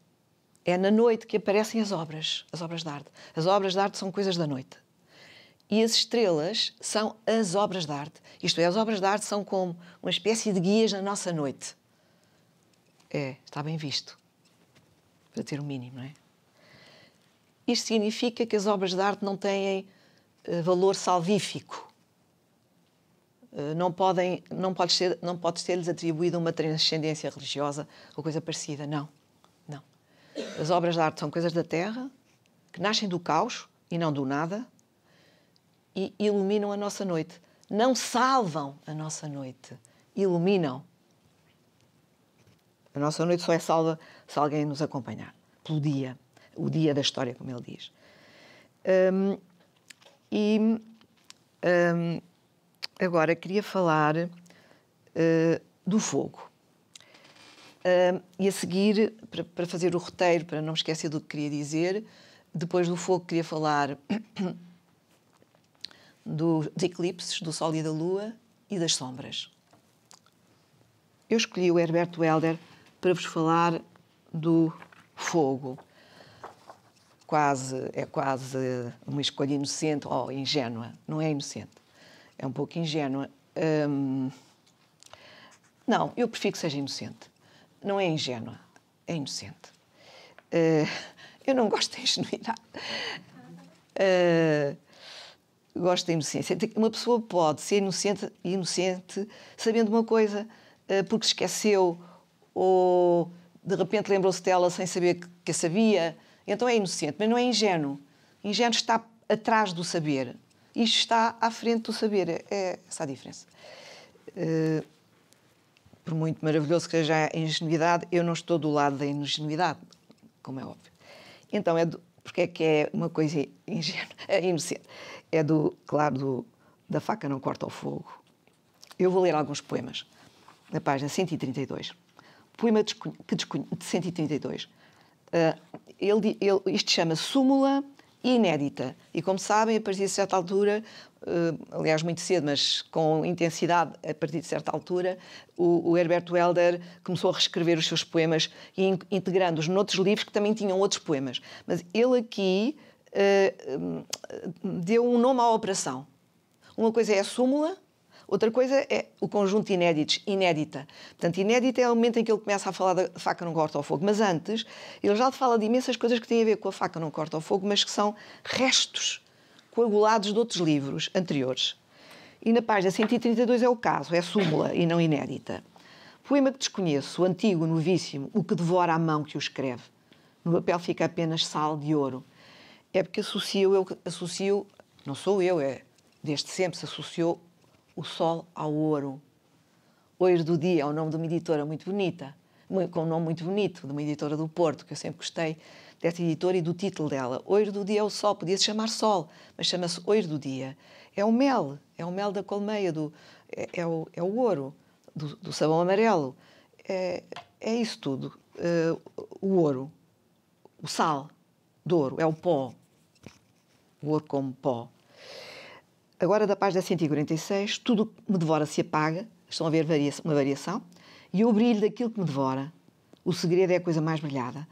é na noite que aparecem as obras, as obras de arte. As obras de arte são coisas da noite. E as estrelas são as obras de arte. Isto é, as obras de arte são como uma espécie de guias na nossa noite. É, está bem visto. Para ter o um mínimo, não é? Isto significa que as obras de arte não têm uh, valor salvífico. Eh, não, podem, não pode ser, não pode ser lhes atribuída uma transcendência religiosa ou coisa parecida, não. Não. As obras de arte são coisas da terra que nascem do caos e não do nada e iluminam a nossa noite. Não salvam a nossa noite, iluminam. A nossa noite só é salva se alguém nos acompanhar, pelo dia, o dia da história, como ele diz. Um, e um, agora queria falar uh, do fogo. Hum, e a seguir, para, para fazer o roteiro, para não me esquecer do que queria dizer, depois do fogo, queria falar dos eclipses, do Sol e da Lua e das sombras. Eu escolhi o Herberto Helder para vos falar do fogo. Quase, é quase uma escolha inocente ou oh, ingênua. Não é inocente, é um pouco ingênua. Hum, não, eu prefiro que seja inocente. Não é ingênua, é inocente. Uh, eu não gosto de ingenuidade. Uh, gosto da inocência. Uma pessoa pode ser inocente, inocente sabendo uma coisa, eh, porque esqueceu ou de repente lembrou-se dela sem saber que a sabia. Então é inocente, mas não é ingênuo. Ingênuo está atrás do saber. Isto está à frente do saber. É essa é a diferença. Eh, por muito maravilhoso que seja a ingenuidade, eu não estou do lado da ingenuidade, como é óbvio. Então, é do, porque é que é uma coisa ingênua, é inocente é do, claro, do, da faca não corta o fogo. Eu vou ler alguns poemas, na página 132. Poema de, que de 132. Uh, ah, ele, ele, isto chama Súmula Inédita. E como sabem, a partir de certa altura, uh, aliás, muito cedo, mas com intensidade, a partir de certa altura, o, o Herberto Helder começou a reescrever os seus poemas e integrando-os noutros livros que também tinham outros poemas. Mas ele aqui eh, eh, deu um nome à operação. Uma coisa é a súmula, outra coisa é o conjunto de inéditos, inédita. Portanto, inédita é o momento em que ele começa a falar da faca não corta ao fogo. Mas antes, ele já fala de imensas coisas que têm a ver com a faca não corta ao fogo, mas que são restos coagulados de outros livros anteriores. E na página 132 é o caso, é súmula e não inédita. Poema que desconheço, o antigo, novíssimo, o que devora a mão que o escreve. No papel fica apenas sal de ouro é porque associo, eu associo, não sou eu, é desde sempre se associou o sol ao ouro. Ouro do Dia é o nome de uma editora muito bonita, com um nome muito bonito, de uma editora do Porto, que eu sempre gostei dessa editora e do título dela. Ouro do Dia é o sol, podia-se chamar sol, mas chama-se Ouro do Dia. É o mel, é o mel da colmeia, do, é, é o, é o ouro do, do sabão amarelo. É, é isso tudo. Eh, o ouro, o sal de ouro, é o pó, Boa como pó. Agora, da página 146, tudo que me devora se apaga, estão a ver uma variação, e o brilho daquilo que me devora. O segredo é a coisa mais brilhada.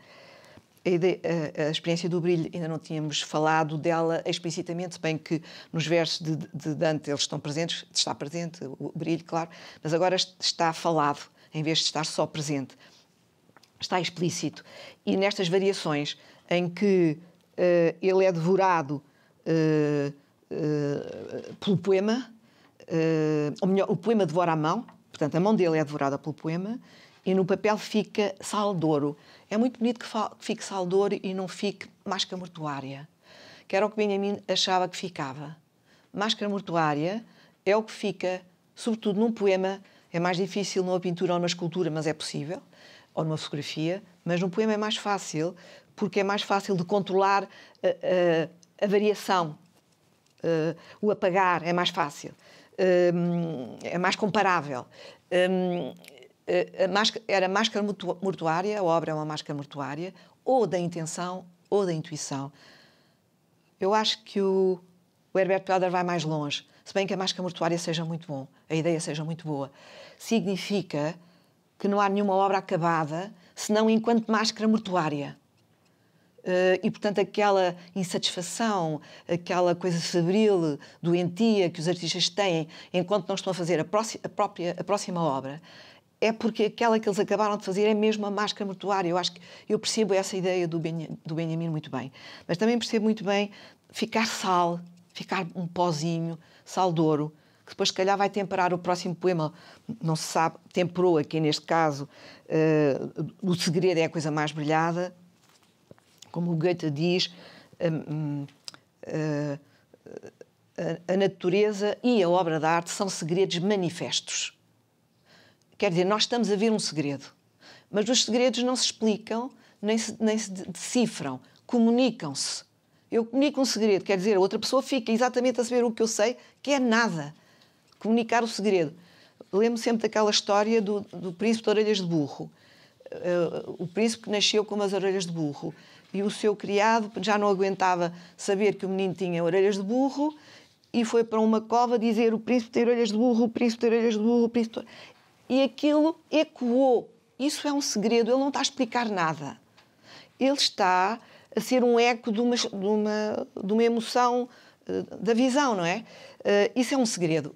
A, ideia, a, a experiência do brilho, ainda não tínhamos falado dela explicitamente, se bem que nos versos de, de, Dante eles estão presentes, está presente o brilho, claro, mas agora está falado, em vez de estar só presente. Está explícito. E nestas variações em que uh, ele é devorado eh, eh, pelo poema, eh, ou melhor, o poema devora a mão, portanto, a mão dele é devorada pelo poema, e no papel fica Saldouro. É muito bonito que, que fique Saldouro e não fique Máscara Mortuária, que era o que Benjamin achava que ficava. Máscara Mortuária é o que fica, sobretudo num poema, é mais difícil numa pintura ou numa escultura, mas é possível, ou numa fotografia, mas num poema é mais fácil, porque é mais fácil de controlar uh, uh, a variação, uh, o apagar é mais fácil, eh, é mais comparável. Um, eh, máscara, era máscara mortuária, a obra é uma máscara mortuária, ou da intenção ou da intuição. Eu acho que o, o Herbert Pelder vai mais longe, se bem que a máscara mortuária seja muito bom, a ideia seja muito boa. Significa que não há nenhuma obra acabada, senão enquanto máscara mortuária. Eh, e, portanto, aquela insatisfação, aquela coisa febril, doentia que os artistas têm enquanto não estão a fazer a, próxima, a própria, a próxima obra, é porque aquela que eles acabaram de fazer é mesmo a máscara mortuária. Eu acho que eu percebo essa ideia do, ben, do Benjamin muito bem. Mas também percebo muito bem ficar sal, ficar um pozinho, sal de ouro, que depois, se calhar, vai temperar o próximo poema. Não se sabe, temperou aqui neste caso. Uh, o segredo é a coisa mais brilhada como o Goethe diz, hum, hum, eh, eh, a, natureza e a obra de arte são segredos manifestos. Quer dizer, nós estamos a ver um segredo, mas os segredos não se explicam nem se, nem se decifram, comunicam-se. Eu comunico um segredo, quer dizer, a outra pessoa fica exatamente a saber o que eu sei, que é nada. Comunicar o segredo. Lembro sempre daquela história do, do príncipe de orelhas de burro. Uh, o príncipe que nasceu com umas orelhas de burro e o seu criado já não aguentava saber que o menino tinha orelhas de burro e foi para uma cova dizer o príncipe tem orelhas de burro, o príncipe tem orelhas de burro, o príncipe... E aquilo ecoou. Isso é um segredo, ele não está a explicar nada. Ele está a ser um eco de uma, de uma, de uma emoção eh, da visão, não é? Eh, isso é um segredo.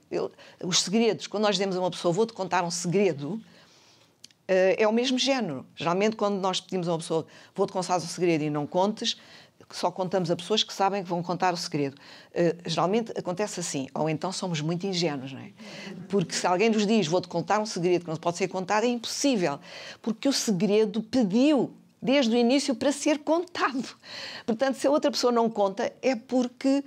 os segredos, quando nós dizemos a uma pessoa, vou-te contar um segredo, eh, é o mesmo género. Geralmente, quando nós pedimos a uma pessoa vou-te contar o segredo e não contes, só contamos a pessoas que sabem que vão contar o segredo. Uh, geralmente acontece assim, ou então somos muito ingênuos, não é? Porque se alguém nos diz vou-te contar um segredo que não pode ser contado, é impossível. Porque o segredo pediu desde o início para ser contado. Portanto, se a outra pessoa não conta, é porque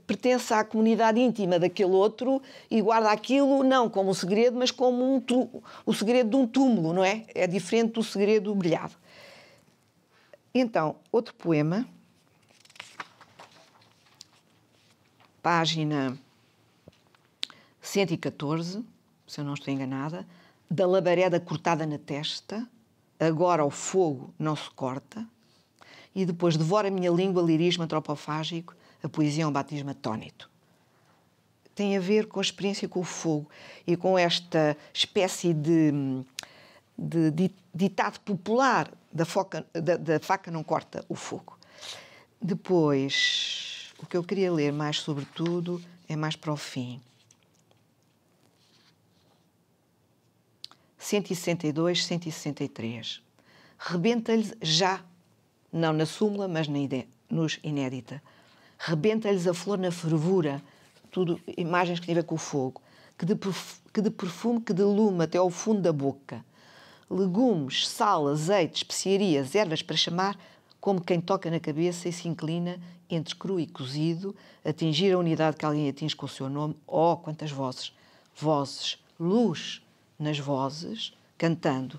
pertence à comunidade íntima daquele outro e guarda aquilo não como um segredo, mas como um tu, o segredo de um túmulo, não é? É diferente do segredo brilhado. Então, outro poema, página 114, se eu não estou enganada, da labareda cortada na testa, agora o fogo não se corta, e depois devora a minha língua lirismo antropofágico a poesia é um batismo atónito. Tem a ver com a experiência com o fogo e com esta espécie de, de, de ditado popular da, foca, da, da faca não corta o fogo. Depois, o que eu queria ler mais, sobretudo, é mais para o fim. 162, 163. Rebenta-lhe já, não na súmula, mas na ide, nos inédita rebenta-lhes a flor na fervura, tudo imagens que têm a ver com o fogo, que de, que de perfume que de lume até ao fundo da boca, legumes, sal, azeite, especiarias, ervas para chamar, como quem toca na cabeça e se inclina entre cru e cozido, atingir a unidade que alguém atinge com o seu nome, oh, quantas vozes, vozes, luz nas vozes, cantando.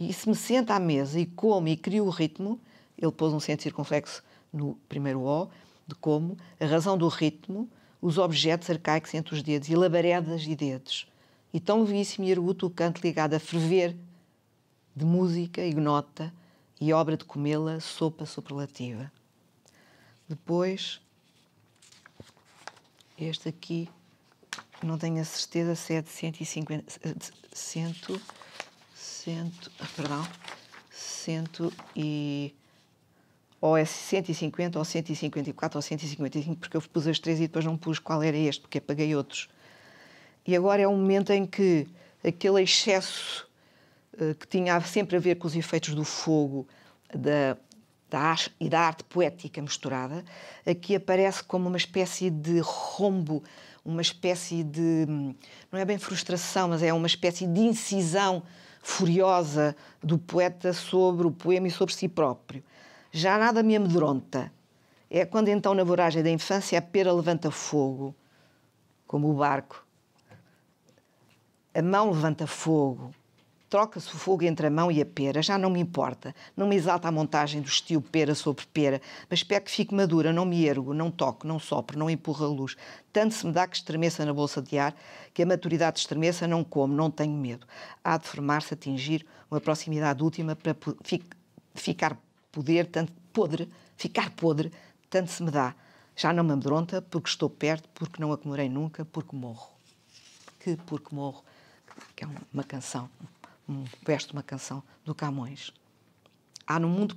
E se me senta à mesa e come e cria o ritmo, ele pôs um centro circunflexo no primeiro O, de como a razão do ritmo, os objetos arcaicos entre os dedos e labaredas e dedos. E tão vivíssimo e arguto o canto ligado a ferver de música e nota e obra de comê-la, sopa superlativa. Depois, este aqui, não tenho a certeza se é de 150. 100, 100, perdão, 100 e ou é 150, ou 154, ou 155, porque eu pus as três e depois não pus qual era este, porque apaguei outros. E agora é um momento em que aquele excesso uh, que tinha sempre a ver com os efeitos do fogo da, da e da arte poética misturada, aqui aparece como uma espécie de rombo, uma espécie de. não é bem frustração, mas é uma espécie de incisão furiosa do poeta sobre o poema e sobre si próprio. Já nada me amedronta. É quando então, na voragem da infância, a pera levanta fogo, como o barco. A mão levanta fogo. Troca-se o fogo entre a mão e a pera, já não me importa. Não me exalta a montagem do estilo pera sobre pera, mas espero que fique madura, não me ergo, não toco, não sopro, não empurro a luz. Tanto se me dá que estremeça na bolsa de ar, que a maturidade estremeça, não como, não tenho medo. Há de formar-se, atingir uma proximidade última para ficar poder, tanto podre, ficar podre, tanto se me dá. Já não me amedronta porque estou perto, porque não acumularei nunca, porque morro. Que porque morro, que é uma canção, um verso de uma canção do Camões. Há no mundo,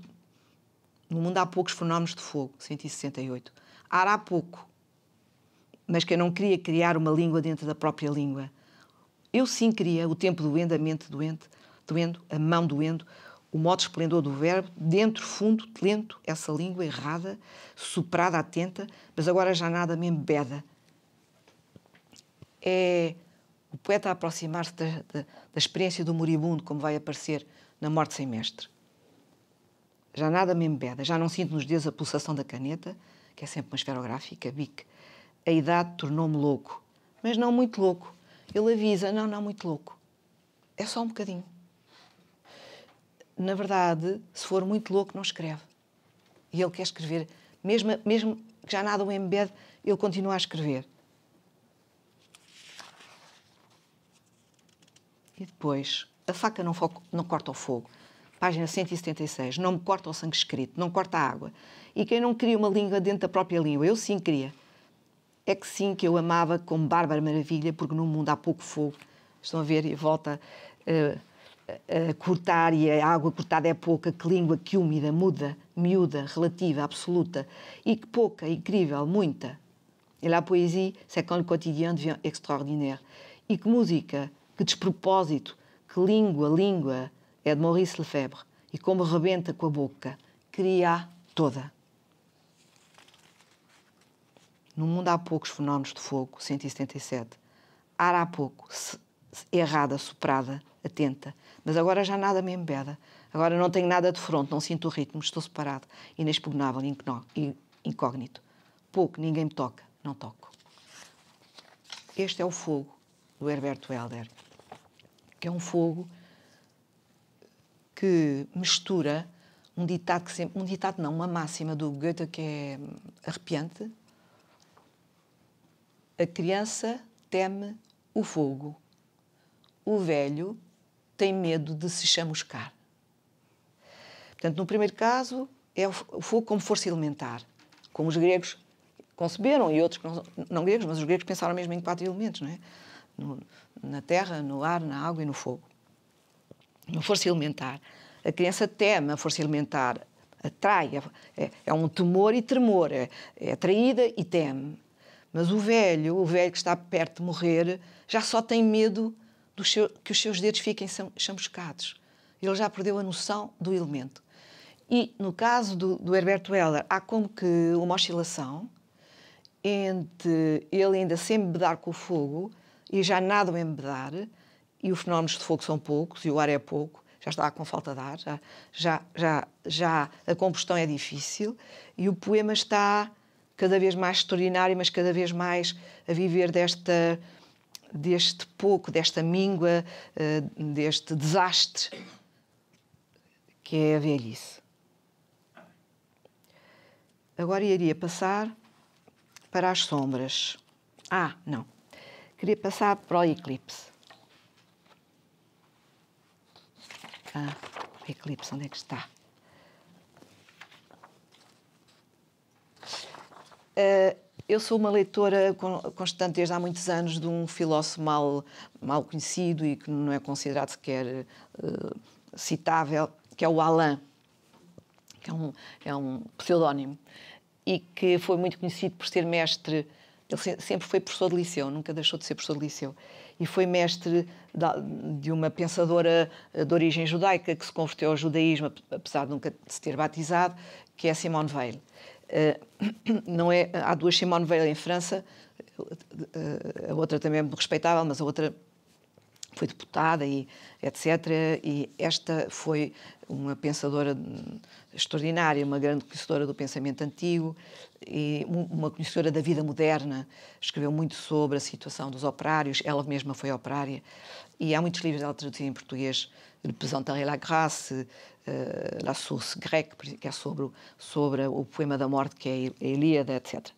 no mundo há poucos fenómenos de fogo, 168. Há pouco, mas que eu não queria criar uma língua dentro da própria língua. Eu sim queria o tempo doendo, a mente doente, doendo, a mão doendo, o modo esplendor do verbo, dentro, fundo, lento, essa língua errada, soprada, atenta, mas agora já nada me embeda. É o poeta a aproximar-se da, da, da experiência do moribundo, como vai aparecer na Morte Sem Mestre. Já nada me embeda, já não sinto nos dedos a pulsação da caneta, que é sempre uma esferográfica, bic. A idade tornou-me louco, mas não muito louco. Ele avisa, não, não muito louco. É só um bocadinho na verdade, se for muito louco, não escreve. E ele quer escrever. Mesmo, mesmo que já nada o embede, ele continua a escrever. E depois, a faca não, foco, não corta o fogo. Página 176. Não me corta o sangue escrito, não corta a água. E quem não cria uma língua dentro da própria língua? Eu sim queria. É que sim que eu amava como Bárbara Maravilha, porque no mundo há pouco fogo. Estão a ver, e volta. Uh, a cortar e a água cortada é pouca, que língua, que úmida, muda, miúda, relativa, absoluta, e que pouca, incrível, muita. E la poésie, c'est quand le quotidien devient extraordinaire. E que música, que despropósito, que língua, língua, é de Maurice Lefebvre. E como rebenta com a boca, cria toda. No mundo há poucos fenómenos de fogo, 177. Ar há pouco, errada, soprada, atenta. Mas agora já nada me embeda. Agora não tenho nada de fronte, não sinto o ritmo, estou separado, inexpugnável, incógnito. Pouco, ninguém me toca, não toco. Este é o fogo do Herberto Helder, que é um fogo que mistura um ditado que sempre, um ditado não, uma máxima do Goethe que é arrepiante. A criança teme o fogo, o velho tem medo de se chamuscar. Portanto, no primeiro caso, é o fogo como força elementar, como os gregos conceberam e outros, não, não gregos, mas os gregos pensaram mesmo em quatro elementos, não é? No, na terra, no ar, na água e no fogo. Uma força elementar. A criança teme a força elementar, atrai, é, é, é um temor e tremor, é, é atraída e teme. Mas o velho, o velho que está perto de morrer, já só tem medo seu, que os seus dedos fiquem chamuscados. Ele já perdeu a noção do elemento. E no caso do, do Herberto Heller, há como que uma oscilação entre ele ainda se embedar com o fogo e já nada o embedar, e os fenómenos de fogo são poucos e o ar é pouco, já está com falta de ar, já, já, já, já a combustão é difícil, e o poema está cada vez mais extraordinário, mas cada vez mais a viver desta deste pouco, desta míngua, eh, deste desastre que é a velhice. Agora iria passar para as sombras. Ah, não. Queria passar para o eclipse. Ah, o eclipse, onde é que está? Uh, eu sou uma leitora constante desde há muitos anos de um filósofo mal, mal conhecido e que não é considerado sequer uh, citável, que é o Alain, que é um, é um pseudónimo, e que foi muito conhecido por ser mestre. Ele sempre foi professor de liceu, nunca deixou de ser professor de liceu. E foi mestre de uma pensadora eh, de origem judaica que se converteu ao judaísmo, apesar de nunca se ter batizado, que é Simone Weil. Eh, não é, há duas Simone Veil em França, eh, a outra também é muito respeitável, mas a outra foi deputada e etc. E esta foi uma pensadora extraordinária, uma grande conhecedora do pensamento antigo e uma conhecedora da vida moderna. Escreveu muito sobre a situação dos operários, ela mesma foi operária. E há muitos livros dela traduzidos em português, Le Pesanteur et la Grâce, eh, La Source Grecque, que é sobre, sobre o poema da morte, que é a Ilíada, etc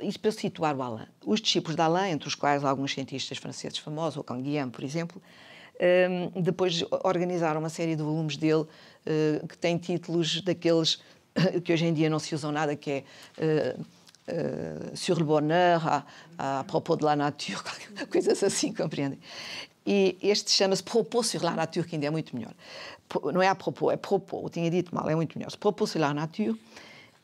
isso para situar o Alain. Os discípulos de Alain, entre os quais alguns cientistas franceses famosos, o Canguilhem, por exemplo, hum, depois organizaram uma série de volumes dele hum, que têm títulos daqueles que hoje em dia não se usam nada, que é Uh, sur le bonheur, à, à, propos de la nature, coisas assim, compreendem? E este chama-se Propos sur la nature, que ainda é muito melhor. Não é a propos, é propos, eu tinha dito mal, é muito melhor. Propos sur la nature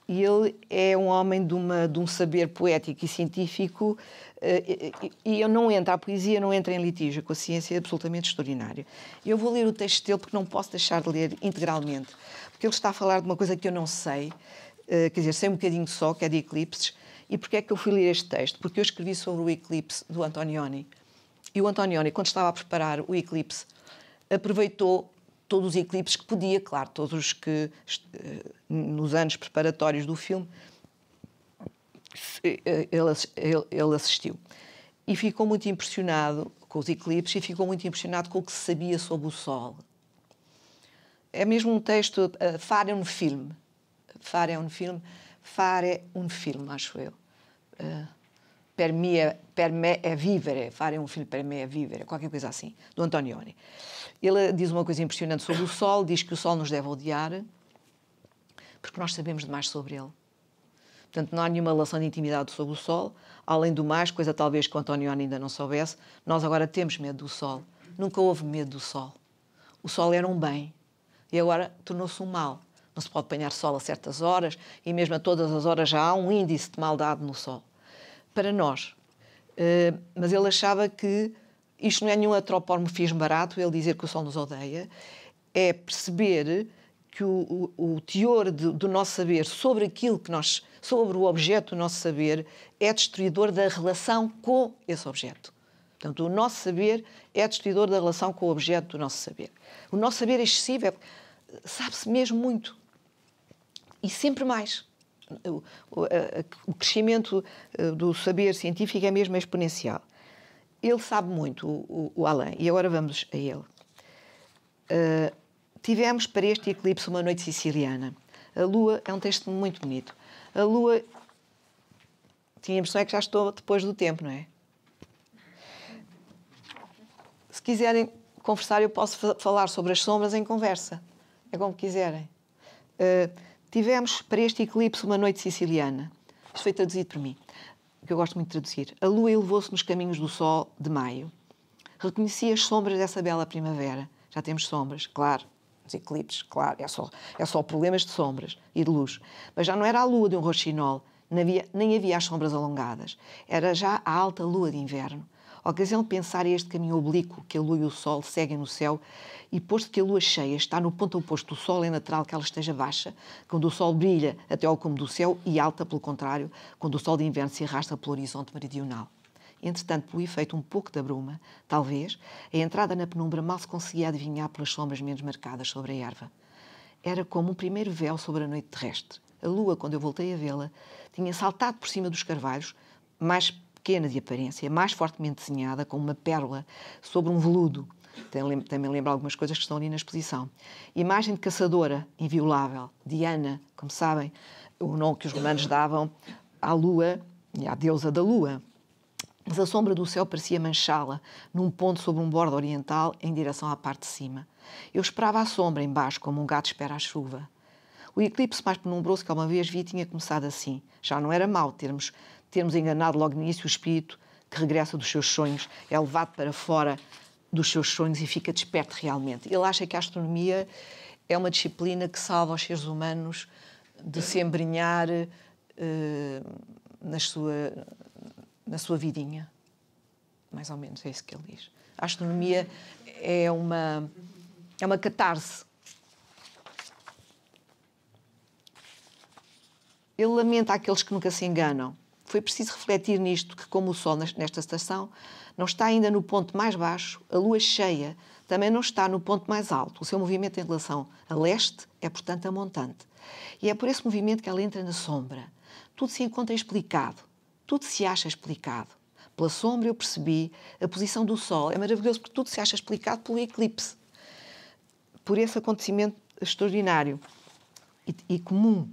e ele é um homem de, uma, de um saber poético e científico, eh, e eu não entro, a poesia não entra em litígio com a ciência, é absolutamente extraordinário. Eu vou ler o texto dele porque não posso deixar de ler integralmente, porque ele está a falar de uma coisa que eu não sei, eh, quer dizer, sei um bocadinho só, que é de eclipses, e porquê é que eu fui ler este texto? Porque eu escrevi sobre o eclipse do Antonioni, e o Antonioni, quando estava a preparar o eclipse, aproveitou todos os eclipses que podia, claro, todos os que eh, nos anos preparatórios do filme eh, eh, ele, assistiu. E ficou muito impressionado com os eclipses e ficou muito impressionado com o que se sabia sobre o Sol. É mesmo um texto, uh, Fare é um filme. Fare é um filme. Fare é um filme, acho eu. Uh, per, me, per me é vivere. Fare um filme per me è vivere. Qualquer coisa assim, do Antonioni. Ele diz uma coisa impressionante sobre o Sol, diz que o Sol nos deve odiar, porque nós sabemos demais sobre ele. Portanto, não há nenhuma relação de intimidade sobre o Sol. Além do mais, coisa talvez que o António ainda não soubesse, nós agora temos medo do Sol. Nunca houve medo do Sol. O Sol era um bem e agora tornou-se um mal. Não se pode apanhar Sol a certas horas e mesmo a todas as horas já há um índice de maldade no Sol. Para nós. Eh, mas ele achava que isto não é nenhum antropomorfismo barato, ele dizer que o sol nos odeia, é perceber que o, o, o teor de, do nosso saber sobre aquilo que nós, sobre o objeto do nosso saber, é destruidor da relação com esse objeto. Portanto, o nosso saber é destruidor da relação com o objeto do nosso saber. O nosso saber é excessivo é, sabe-se mesmo muito e sempre mais. O, o, o crescimento eh, do saber científico é mesmo exponencial ele sabe muito, o, o, Alain, e agora vamos a ele. Uh, tivemos para este eclipse uma noite siciliana. A Lua é um texto muito bonito. A Lua. Tinha a impressão é que já estou depois do tempo, não é? Se quiserem conversar, eu posso falar sobre as sombras em conversa. É como quiserem. Uh, tivemos para este eclipse uma noite siciliana. Isto foi traduzido por mim que eu gosto muito de traduzir. A lua elevou-se nos caminhos do sol de maio. Reconheci as sombras dessa bela primavera. Já temos sombras, claro. Os eclipses, claro, é só, é só problemas de sombras e de luz. Mas já não era a lua de um roxinol, nem havia, nem havia as sombras alongadas. Era já a alta lua de inverno. Ocasião de pensar é este caminho oblíquo que a lua e o sol seguem no céu, e posto que a lua cheia está no ponto oposto do sol, é natural que ela esteja baixa, quando o sol brilha até ao cume do céu, e alta, pelo contrário, quando o sol de inverno se arrasta pelo horizonte meridional. Entretanto, pelo efeito um pouco da bruma, talvez, a entrada na penumbra mal se conseguia adivinhar pelas sombras menos marcadas sobre a erva. Era como um primeiro véu sobre a noite terrestre. A lua, quando eu voltei a vê-la, tinha saltado por cima dos carvalhos, mais pequena de aparência, mais fortemente desenhada, com uma pérola sobre um veludo. Também lembro algumas coisas que estão ali na exposição. Imagem de caçadora inviolável, Diana, como sabem, o nome que os romanos davam à lua e à deusa da lua. Mas a sombra do céu parecia manchá-la, num ponto sobre um bordo oriental em direção à parte de cima. Eu esperava a sombra embaixo, como um gato espera a chuva. O eclipse mais penumbroso que alguma vez vi tinha começado assim. Já não era mau termos termos enganado logo no início o espírito que regressa dos seus sonhos, é levado para fora dos seus sonhos e fica desperto realmente. Ele acha que a astronomia é uma disciplina que salva os seres humanos de se embrenhar uh, na, sua, na sua vidinha. Mais ou menos é isso que ele diz. A astronomia é uma, é uma catarse. Ele lamenta aqueles que nunca se enganam foi preciso refletir nisto que, como o Sol nesta estação, não está ainda no ponto mais baixo, a Lua cheia também não está no ponto mais alto. O seu movimento em relação a leste é, portanto, a montante. E é por esse movimento que ela entra na sombra. Tudo se encontra explicado, tudo se acha explicado. Pela sombra eu percebi a posição do Sol. É maravilhoso porque tudo se acha explicado pelo eclipse, por esse acontecimento extraordinário e, e comum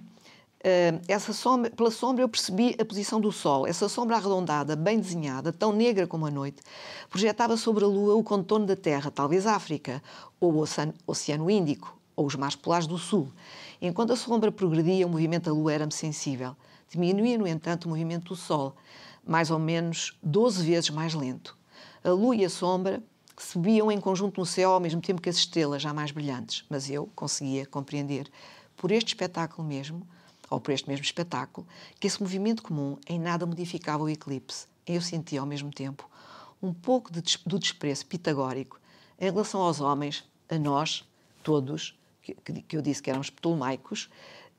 eh, essa sombra, pela sombra eu percebi a posição do Sol. Essa sombra arredondada, bem desenhada, tão negra como a noite, projetava sobre a Lua o contorno da Terra, talvez África, ou o Oceano, Oceano Índico, ou os mares polares do Sul. Enquanto a sombra progredia, o movimento da Lua era-me sensível. Diminuía, no entanto, o movimento do Sol, mais ou menos 12 vezes mais lento. A Lua e a sombra subiam em conjunto no céu ao mesmo tempo que as estrelas, já mais brilhantes, mas eu conseguia compreender, por este espetáculo mesmo, ou por este mesmo espetáculo, que esse movimento comum em nada modificava o eclipse. Eu sentia, ao mesmo tempo, um pouco de, do desprezo pitagórico em relação aos homens, a nós, todos, que, que eu disse que éramos ptolomaicos, uh,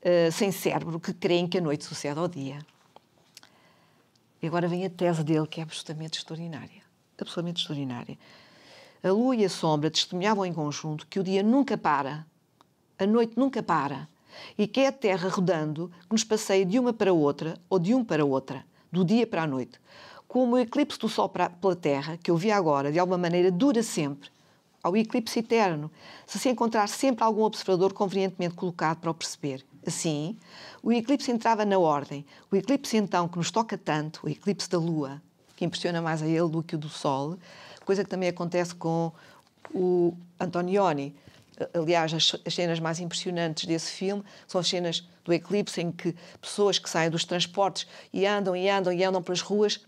eh, sem cérebro, que creem que a noite sucede ao dia. E agora vem a tese dele, que é absolutamente extraordinária. Absolutamente extraordinária. A lua e a sombra testemunhavam em conjunto que o dia nunca para, a noite nunca para, e que é a Terra rodando que nos passeia de uma para outra ou de um para outra, do dia para a noite. Como o eclipse do Sol pela Terra, que eu vi agora, de alguma maneira dura sempre, ao eclipse eterno, se se encontrar sempre algum observador convenientemente colocado para o perceber. Assim, o eclipse entrava na ordem. O eclipse, então, que nos toca tanto, o eclipse da Lua, que impressiona mais a ele do que o do Sol, coisa que também acontece com o Antonioni, aliás, as, as, cenas mais impressionantes desse filme são as cenas do eclipse, em que pessoas que saem dos transportes e andam e andam e andam pelas ruas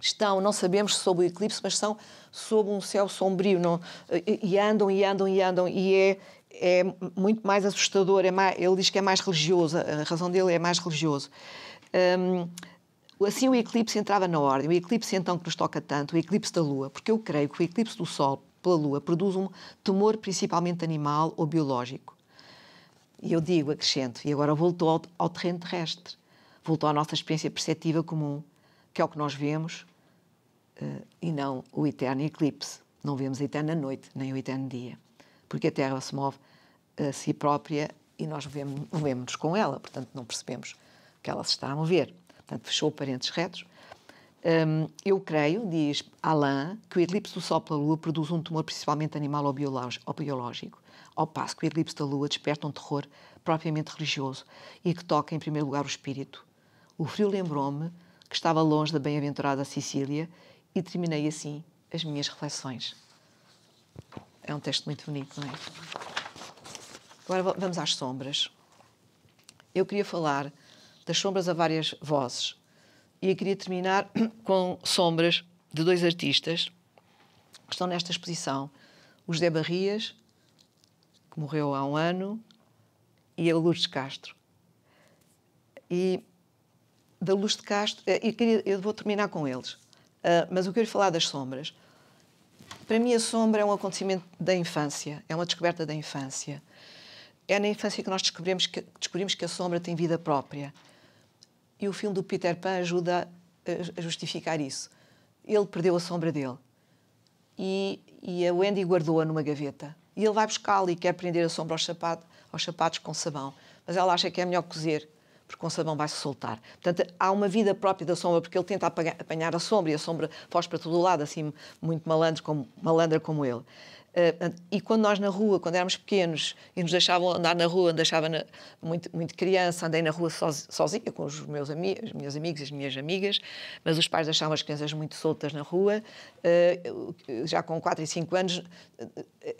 estão, não sabemos sob o eclipse, mas são sob um céu sombrio não, e, andam e andam e andam e é, é muito mais assustador, é mais, ele diz que é mais religioso, a razão dele é mais religioso. Hum, assim o eclipse entrava na ordem, o eclipse então que nos toca tanto, o eclipse da Lua, porque eu creio que o eclipse do Sol pela Lua produz um tumor principalmente animal ou biológico. E eu digo, acrescento, e agora voltou ao, ao terreno terrestre, voltou à nossa experiência perceptiva comum, que é o que nós vemos, uh, e não o eterno eclipse. Não vemos a eterna noite, nem o eterno dia, porque a Terra se move a si própria e nós movemos-nos com ela, portanto não percebemos que ela se está a mover. Portanto, fechou parentes retos, um, eu creio, diz Alain, que o eclipse do Sol pela Lua produz um tumor principalmente animal ou, ou biológico, ao passo que o eclipse da Lua desperta um terror propriamente religioso e que toca, em primeiro lugar, o espírito. O frio lembrou-me que estava longe da bem-aventurada Sicília e terminei assim as minhas reflexões. É um texto muito bonito, não é? Agora vamos às sombras. Eu queria falar das sombras a várias vozes e eu queria terminar com sombras de dois artistas que estão nesta exposição: o José Barrias, que morreu há um ano, e a Lourdes Castro. E da Luz de Castro, eh, eu, queria, eu vou terminar com eles, uh, mas eu quero falar das sombras. Para mim, a sombra é um acontecimento da infância, é uma descoberta da infância. É na infância que nós descobrimos que, descobrimos que a sombra tem vida própria. E o filme do Peter Pan ajuda a justificar isso. Ele perdeu a sombra dele. E, e a Wendy guardou-a numa gaveta. E ele vai buscá-la e quer prender a sombra aos, sapato, aos sapatos com sabão. Mas ela acha que é melhor cozer, porque com sabão vai se soltar. Portanto, há uma vida própria da sombra, porque ele tenta apanhar a sombra e a sombra foge para todo o lado, assim, muito malandro como, malandra como ele. Ah, ah, e quando nós na rua, quando éramos pequenos e nos deixavam andar na rua, deixava na, muito, muito criança, andei na rua sozinha com os meus, amigos meus amigos e as minhas amigas, mas os pais deixavam as crianças muito soltas na rua. Ah, já com 4 e 5 anos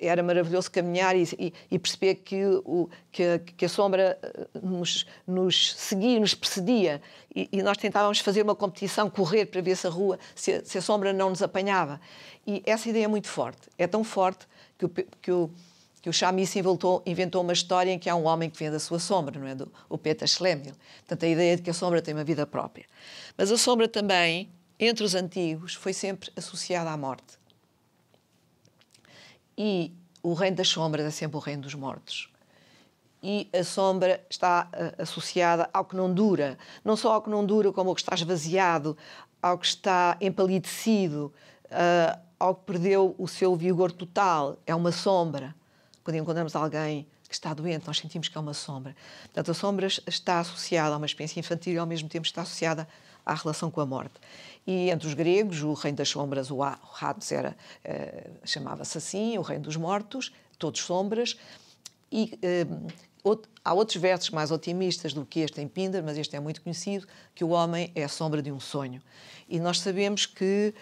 era maravilhoso caminhar e, e, e perceber que, o, que, que, a sombra nos, nos seguia, nos precedia e, e, nós tentávamos fazer uma competição, correr para ver se a rua, se a, se a, sombra não nos apanhava. E essa ideia é muito forte. É tão forte que o, que o, que o Chamis inventou, inventou uma história em que há um homem que vem da sua sombra, não é? Do, o Peter Schlemmel. Portanto, a ideia de que a sombra tem uma vida própria. Mas a sombra também, entre os antigos, foi sempre associada à morte. E o reino das sombras é sempre o reino dos mortos e a sombra está uh, associada ao que não dura. Não só ao que não dura, como ao que está esvaziado, ao que está empalidecido, uh, ao que perdeu o seu vigor total. É uma sombra. Quando encontramos alguém que está doente, nós sentimos que é uma sombra. Portanto, a sombra está associada a uma experiência infantil e, ao mesmo tempo, está associada à relação com a morte. E entre os gregos, o reino das sombras, o Hades, era eh, chamava-se assim, o reino dos mortos, todos sombras. E eh, há outros versos mais otimistas do que este em Pindar, mas este é muito conhecido, que o homem é a sombra de um sonho. E nós sabemos que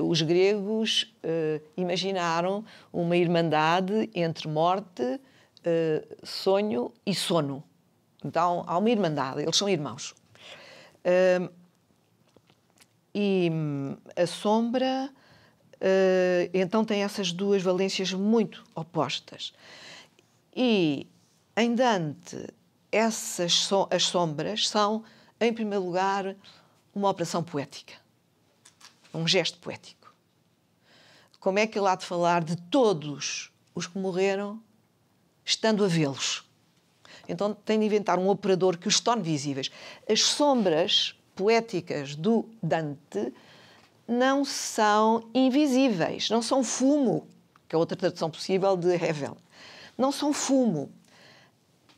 uh, os gregos uh, imaginaram uma irmandade entre morte, uh, sonho e sono. Então há uma irmandade, eles são irmãos. e hum, a sombra, então, tem essas duas valências muito opostas. E em Dante, essas so as sombras são, em primeiro lugar, uma operação poética, um gesto poético. Como é que ele há de falar de todos os que morreram estando a vê-los? Então tem de inventar um operador que os torne visíveis. As sombras poéticas do Dante não são invisíveis, não são fumo, que é outra tradução possível de Hevel. Não são fumo,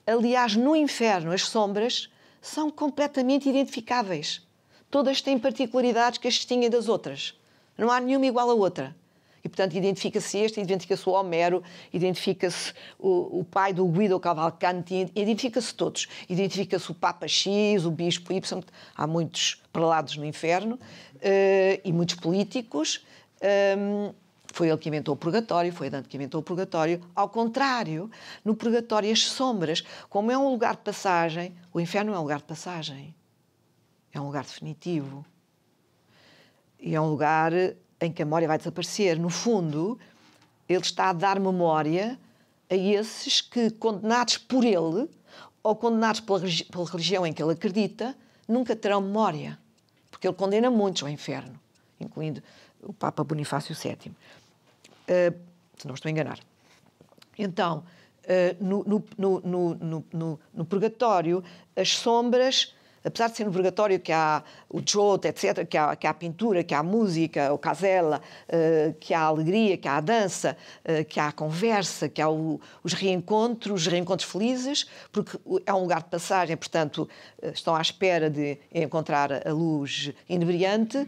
Aliás, no inferno, as sombras são completamente identificáveis. Todas têm particularidades que as distinguem das outras. Não há nenhuma igual a outra. E, portanto, identifica-se este, identifica-se o Homero, identifica-se o, o, pai do Guido Cavalcanti, identifica-se todos. Identifica-se o Papa X, o Bispo Y, há muitos prelados no inferno uh, e muitos políticos. Ehm, foi ele que inventou o purgatório, foi Dante que inventou o purgatório. Ao contrário, no purgatório, as sombras, como é um lugar de passagem, o inferno é um lugar de passagem. É um lugar definitivo. E é um lugar em que a memória vai desaparecer. No fundo, ele está a dar memória a esses que, condenados por ele ou condenados pela, pela religião em que ele acredita, nunca terão memória. Porque ele condena muitos ao inferno, incluindo o Papa Bonifácio VII se não estou a enganar. Então, eh, no no, no, no, no, purgatório, as sombras, apesar de ser no purgatório que há o Giotto, etc., que há, que há a pintura, que há a música, o casella, eh, que há a alegria, que há a dança, eh, que há a conversa, que há o, os reencontros, os reencontros felizes, porque é um lugar de passagem, portanto, estão à espera de encontrar a luz inebriante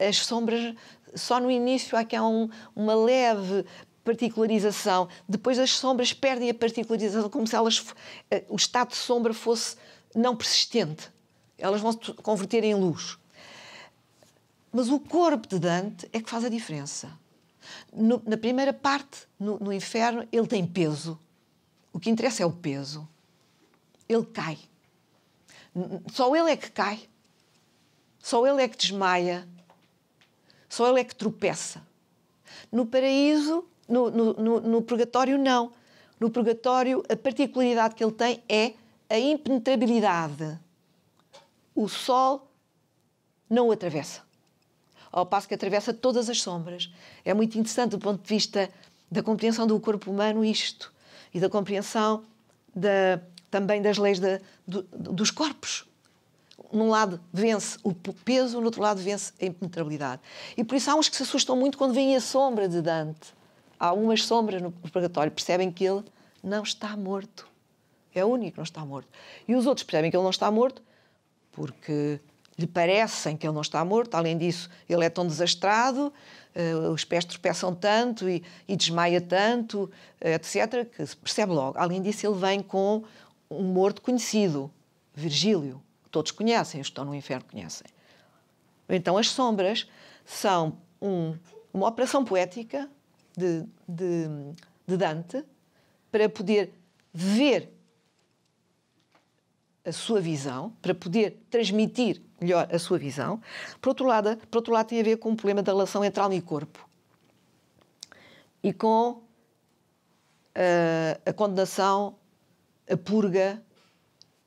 as sombras só no início há que há um, uma leve particularização, depois as sombras perdem a particularização, como se elas, eh, o estado de sombra fosse não persistente. Elas vão se converter em luz. Mas o corpo de Dante é que faz a diferença. No, na primeira parte, no, no inferno, ele tem peso. O que interessa é o peso. Ele cai. Só ele é que cai. Só ele é que desmaia só ele é que tropeça. No paraíso, no, no, no, no purgatório, não. No purgatório, a particularidade que ele tem é a impenetrabilidade. O sol não o atravessa. Ao passo que atravessa todas as sombras. É muito interessante do ponto de vista da compreensão do corpo humano isto e da compreensão da, também das leis da, do, dos corpos num lado vence o peso, no outro lado vence a impenetrabilidade. E por isso há uns que se assustam muito quando veem a sombra de Dante. Há algumas sombras no purgatório, percebem que ele não está morto. É o único que não está morto. E os outros percebem que ele não está morto porque lhe parecem que ele não está morto. Além disso, ele é tão desastrado, uh, os pés tropeçam tanto e, e desmaia tanto, uh, eh, etc., que se percebe logo. Além disso, ele vem com um morto conhecido, Virgílio todos conhecem, os que estão no inferno conhecem. Então, as sombras são um, uma operação poética de, de, de, Dante para poder ver a sua visão, para poder transmitir melhor a sua visão. Por outro lado, por outro lado tem a ver com o problema da relação entre alma e corpo e com a, eh, a condenação, a purga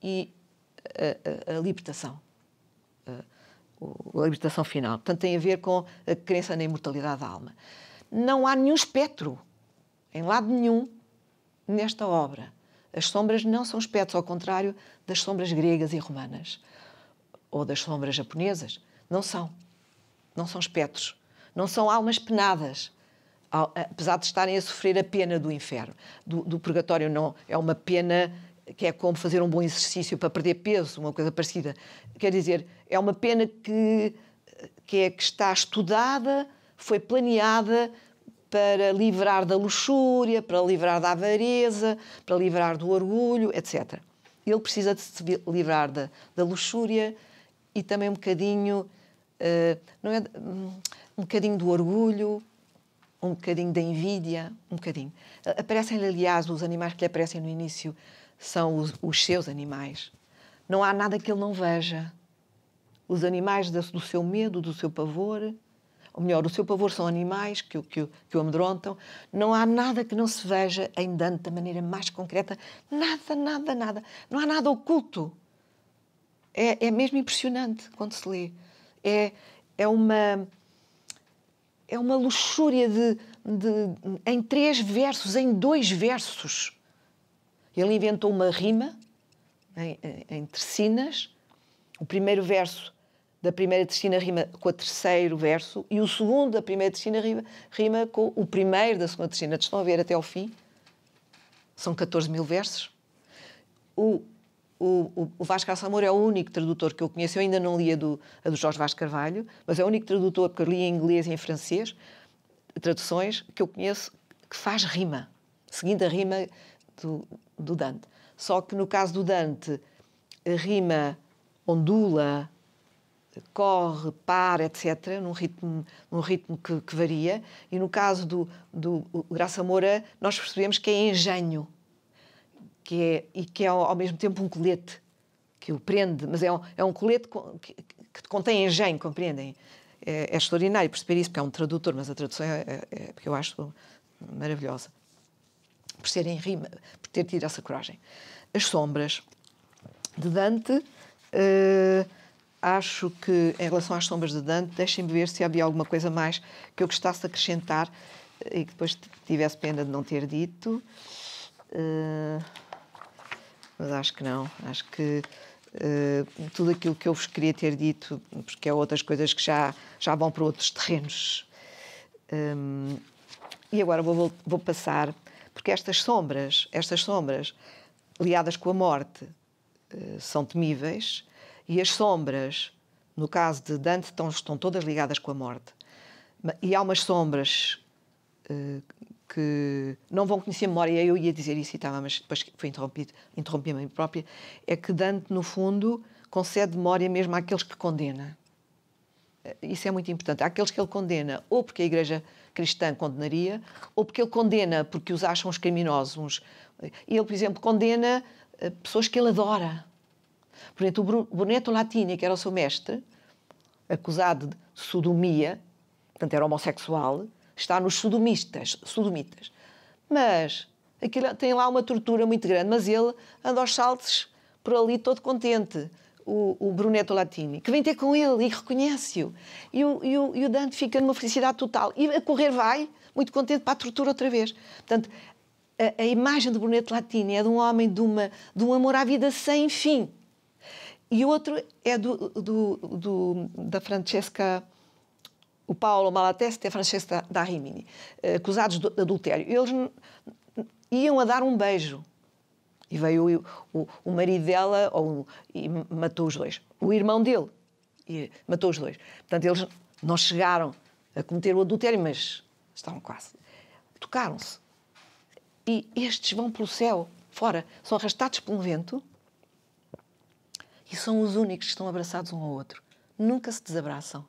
e a, a, libertação. A, a libertação final. Portanto, tem a ver com a crença na imortalidade da alma. Não há nenhum espectro, em lado nenhum, nesta obra. As sombras não são espectros, ao contrário das sombras gregas e romanas ou das sombras japonesas. Não são. Não são espectros. Não são almas penadas, apesar de estarem a sofrer a pena do inferno. Do, do purgatório, não. É uma pena que é como fazer um bom exercício para perder peso, uma coisa parecida. Quer dizer, é uma pena que, que, é, que está estudada, foi planeada para livrar da luxúria, para livrar da avareza, para livrar do orgulho, etc. Ele precisa de se livrar da, da luxúria e também um bocadinho, uh, não é, um bocadinho do orgulho, um bocadinho da envidia, um bocadinho. Aparecem-lhe, aliás, os animais que lhe aparecem no início, são os, os seus animais. Não há nada que ele não veja. Os animais do seu medo, do seu pavor, ou melhor, o seu pavor são animais que, que, que o amedrontam. Não há nada que não se veja em Dante da maneira mais concreta. Nada, nada, nada. Não há nada oculto. É, é mesmo impressionante quando se lê. É, é uma é uma luxúria de, de em três versos, em dois versos. Ele inventou uma rima em, em tercinas. O primeiro verso da primeira tercina rima com o terceiro verso e o segundo da primeira tercina rima, rima com o primeiro da segunda tercina. Estão a ver até ao fim? São 14 mil versos. O, o, o Vasco Alçamor é o único tradutor que eu conheço. Eu ainda não li a do, a do Jorge Vasco Carvalho, mas é o único tradutor, porque eu li em inglês e em francês, traduções, que eu conheço que faz rima, seguindo a rima do, do Dante. Só que no caso do Dante, eh, rima, ondula, corre, para, etc., num ritmo, num ritmo que, que varia. E no caso do, do Graça Moura, nós percebemos que é engenho que é, e que é ao mesmo tempo um colete que o prende, mas é um, é um colete que, que contém engenho, compreendem? É, é extraordinário perceber isso, porque é um tradutor, mas a tradução é, é, é eu acho maravilhosa por serem rima, por ter tido essa coragem. As Sombras, de Dante, uh, acho que, em relação às Sombras de Dante, deixem-me ver se havia alguma coisa mais que eu gostasse de acrescentar eh, e que depois tivesse pena de não ter dito. Uh, mas acho que não. Acho que uh, tudo aquilo que eu vos queria ter dito, porque há é outras coisas que já, já vão para outros terrenos. Um, ehm, e agora vou, vou, vou passar porque estas sombras, estas sombras liadas com a morte, eh, são temíveis e as sombras, no caso de Dante, estão, estão todas ligadas com a morte. E há umas sombras eh, que não vão conhecer a memória, eu ia dizer isso e estava, mas depois foi interrompido, interrompi a mim própria, é que Dante, no fundo, concede memória mesmo àqueles que condena. Eh, isso é muito importante. Àqueles que ele condena, ou porque a Igreja cristã condenaria, ou porque ele condena porque os acham os criminosos. Ele, por exemplo, condena eh, pessoas que ele adora. Por exemplo, o Brunetto Latini, que era o seu mestre, acusado de sodomia, portanto era homossexual, está nos sodomistas, sodomitas. Mas aquilo, tem lá uma tortura muito grande, mas ele anda aos saltos por ali todo contente o, o Brunetto Latini, que vem ter com ele e reconhece-o. E o, e, o, e o Dante fica numa felicidade total. E a correr vai, muito contente, para a tortura outra vez. Portanto, a, a imagem do Brunetto Latini é de um homem de, uma, de um amor à vida sem fim. E outro é do, do, do da Francesca o Paulo Malatesta e é a Francesca da Rimini, eh, acusados de adultério. Eles iam a dar um beijo e veio o, o, o marido dela ou, e matou os dois. O irmão dele e matou os dois. Portanto, eles não chegaram a cometer o adultério, mas estavam quase. Tocaram-se. E estes vão pelo céu, fora. São arrastados pelo vento e são os únicos que estão abraçados um ao outro. Nunca se desabraçam.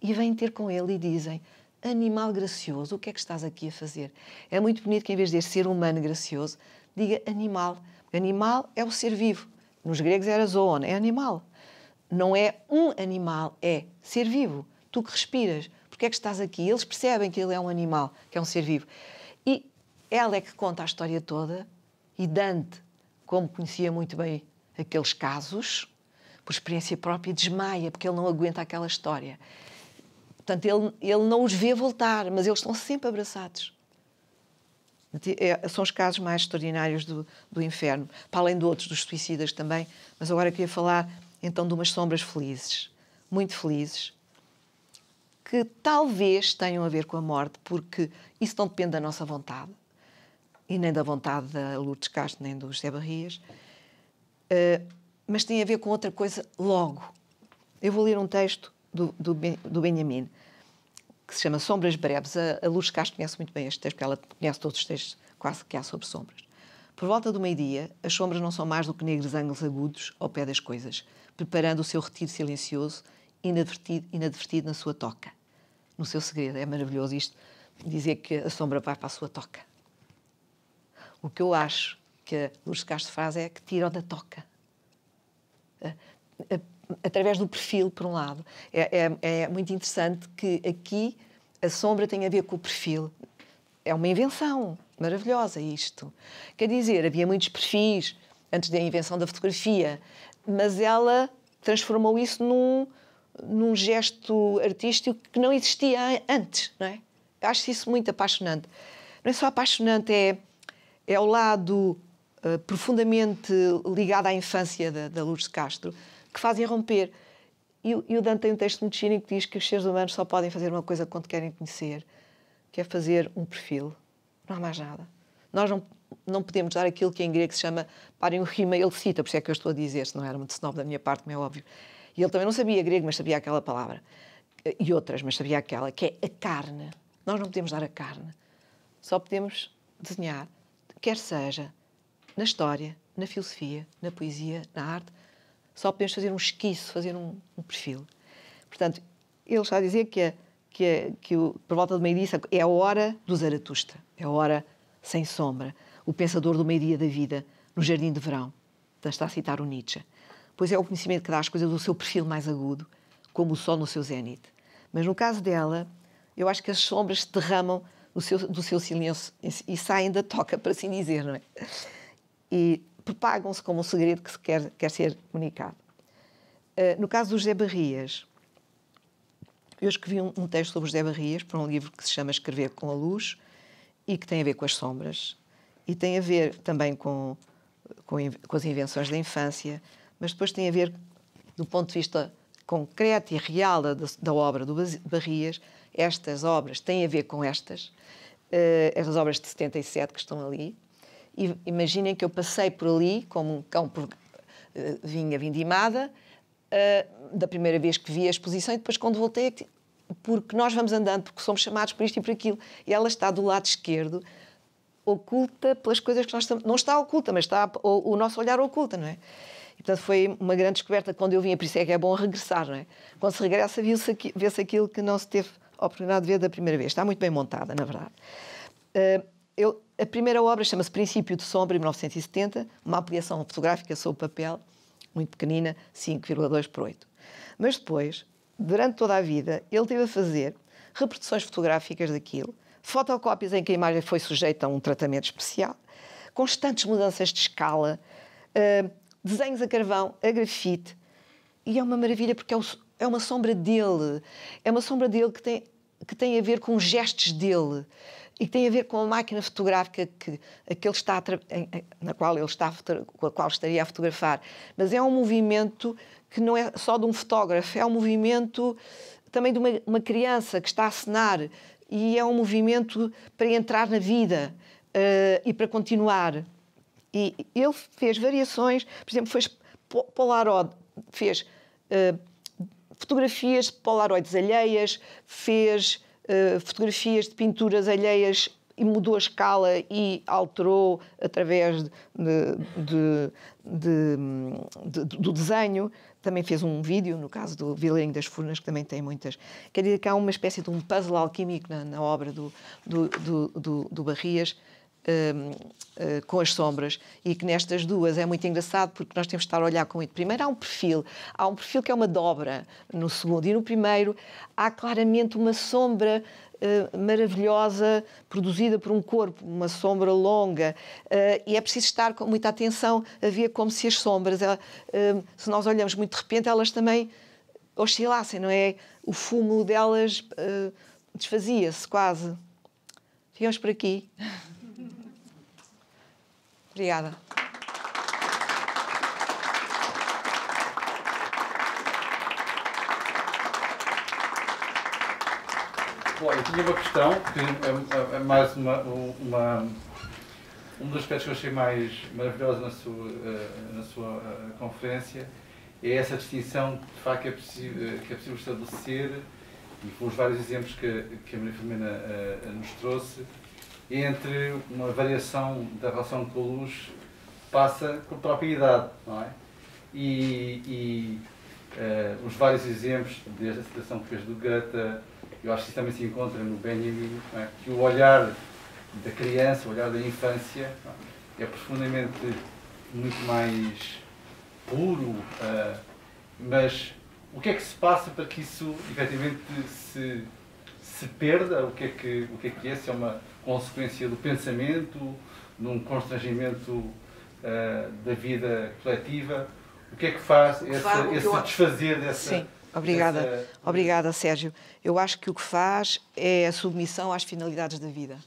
E vêm ter com ele e dizem: Animal gracioso, o que é que estás aqui a fazer? É muito bonito que, em vez de ser humano gracioso, diga animal. Animal é o ser vivo. Nos gregos era zoon, é animal. Não é um animal, é ser vivo. Tu que respiras, porque é que estás aqui? Eles percebem que ele é um animal, que é um ser vivo. E ela é que conta a história toda e Dante, como conhecia muito bem aqueles casos, por experiência própria, desmaia porque ele não aguenta aquela história. Portanto, ele, ele não os vê voltar, mas eles estão sempre abraçados. É, são os casos mais extraordinários do, do inferno, para além de outros, dos suicidas também. Mas agora queria falar então de umas sombras felizes, muito felizes, que talvez tenham a ver com a morte, porque isso não depende da nossa vontade e nem da vontade da Lourdes Castro nem do José Barrias, uh, mas tem a ver com outra coisa logo. Eu vou ler um texto do, do, do Benjamin que se chama Sombras Breves. A, a Luz Castro conhece muito bem este texto, porque ela conhece todos os textos quase que há sobre sombras. Por volta do meio-dia, as sombras não são mais do que negros ângulos agudos ao pé das coisas, preparando o seu retiro silencioso, inadvertido, inadvertido na sua toca. No seu segredo, é maravilhoso isto, dizer que a sombra vai para a sua toca. O que eu acho que a Lourdes Castro faz é que tira da toca através do perfil, por um lado. É, é, é, muito interessante que aqui a sombra tem a ver com o perfil. É uma invenção maravilhosa isto. Quer dizer, havia muitos perfis antes da invenção da fotografia, mas ela transformou isso num, num gesto artístico que não existia antes, não é? acho isso muito apaixonante. Não é só apaixonante, é, é o lado uh, profundamente ligado à infância da, da Lourdes Castro, que fazem romper. E, e o Dante tem um texto muito giro que diz que os seres humanos só podem fazer uma coisa quando querem conhecer, que é fazer um perfil. Não há mais nada. Nós não, não podemos dar aquilo que em grego se chama parem o rima, ele cita, por isso é que eu estou a dizer, se não era muito snob da minha parte, como é óbvio. E ele também não sabia grego, mas sabia aquela palavra. E outras, mas sabia aquela, que é a carne. Nós não podemos dar a carne. Só podemos desenhar, quer seja na história, na filosofia, na poesia, na arte, só podemos fazer um esquiço, fazer um, um perfil. Portanto, ele está a dizer que, é, que, é, que o, por volta do meio-dia é a hora do Zaratustra, é a hora sem sombra, o pensador do meio-dia da vida, no jardim de verão. Portanto, está a citar o Nietzsche. Pois é o conhecimento que dá às coisas o seu perfil mais agudo, como o sol no seu zénite. Mas no caso dela, eu acho que as sombras se derramam do seu, do seu silêncio e saem da toca, para assim dizer, não é? E propagam-se como um segredo que se quer, quer ser comunicado. Uh, no caso do José Barrias, eu escrevi um, um, texto sobre José Barrias para um livro que se chama Escrever com a Luz e que tem a ver com as sombras e tem a ver também com, com, com as invenções da infância, mas depois tem a ver, do ponto de vista concreto e real da, da obra do Barrias, estas obras têm a ver com estas, uh, eh, as obras de 77 que estão ali, e imaginem que eu passei por ali como um cão por uh, vinha vindimada, uh, da primeira vez que vi a exposição e depois quando voltei, é porque nós vamos andando, porque somos chamados por isto e por aquilo, e ela está do lado esquerdo, oculta pelas coisas que nós estamos. Não está oculta, mas está o, o nosso olhar oculta, não é? E, portanto, foi uma grande descoberta quando eu vinha, por isso é que é bom regressar, não é? Quando se regressa, se aqui, vê-se aquilo que não se teve a oportunidade de ver da primeira vez. Está muito bem montada, na verdade. Uh, eu a primeira obra chama-se Princípio de Sombra, em 1970, uma ampliação fotográfica sobre papel, muito pequenina, 5,2 por 8. Mas depois, durante toda a vida, ele teve a fazer reproduções fotográficas daquilo, fotocópias em que a imagem foi sujeita a um tratamento especial, constantes mudanças de escala, uh, desenhos a carvão, a grafite. E é uma maravilha porque é, o, é, uma sombra dele. É uma sombra dele que tem, que tem a ver com gestos dele e que tem a ver com a máquina fotográfica que, que está na qual ele está, com a qual estaria a fotografar. Mas é um movimento que não é só de um fotógrafo, é um movimento também de uma, uma criança que está a cenar e é um movimento para entrar na vida uh, e para continuar. E ele fez variações, por exemplo, fez Polaroid, fez uh, fotografias de Polaroids alheias, fez eh, fotografias de pinturas alheias e mudou a escala e alterou através de, de, de, do desenho. Também fez um vídeo, no caso do Vilarinho das Furnas, que também tem muitas. Quer dizer que há uma espécie de um puzzle alquímico na, na obra do, do, do, do Barrias Hum, eh, com as sombras e que nestas duas é muito engraçado porque nós temos de estar a olhar com muito. Primeiro há um perfil, há um perfil que é uma dobra no segundo e no primeiro há claramente uma sombra Uh, maravilhosa produzida por um corpo, uma sombra longa. Uh, e é preciso estar com muita atenção a ver como se as sombras, ela, uh, se nós olhamos muito de repente, elas também oscilassem, não é? O fumo delas desfazia-se quase. Ficamos por aqui. Obrigada. Bom, eu tinha uma questão, que é, é, é mais uma, uma, um dos aspectos que eu achei mais maravilhoso na sua, eh, na sua eh, conferência é essa distinção de facto que é possível, eh, que é possível estabelecer, e com os vários exemplos que, que a Maria Filomena uh, nos trouxe, entre uma variação da relação com a luz passa por própria idade, não é? E, e uh, os vários exemplos, desde a citação que fez do Goethe, eu acho que isso também se encontra no Benjamin, é? que o olhar da criança, o olhar da infância, é? é profundamente muito mais puro, uh, mas o que é que se passa para que isso efetivamente se, se perda? O que é que, o que, é, que é? Se é uma consequência do pensamento, num constrangimento uh, da vida coletiva. O que é que faz que esse, faz, esse eu... desfazer dessa. Sim. Obrigada, dessa... obrigada, Sérgio. Eu acho que o que faz é a submissão às finalidades da vida.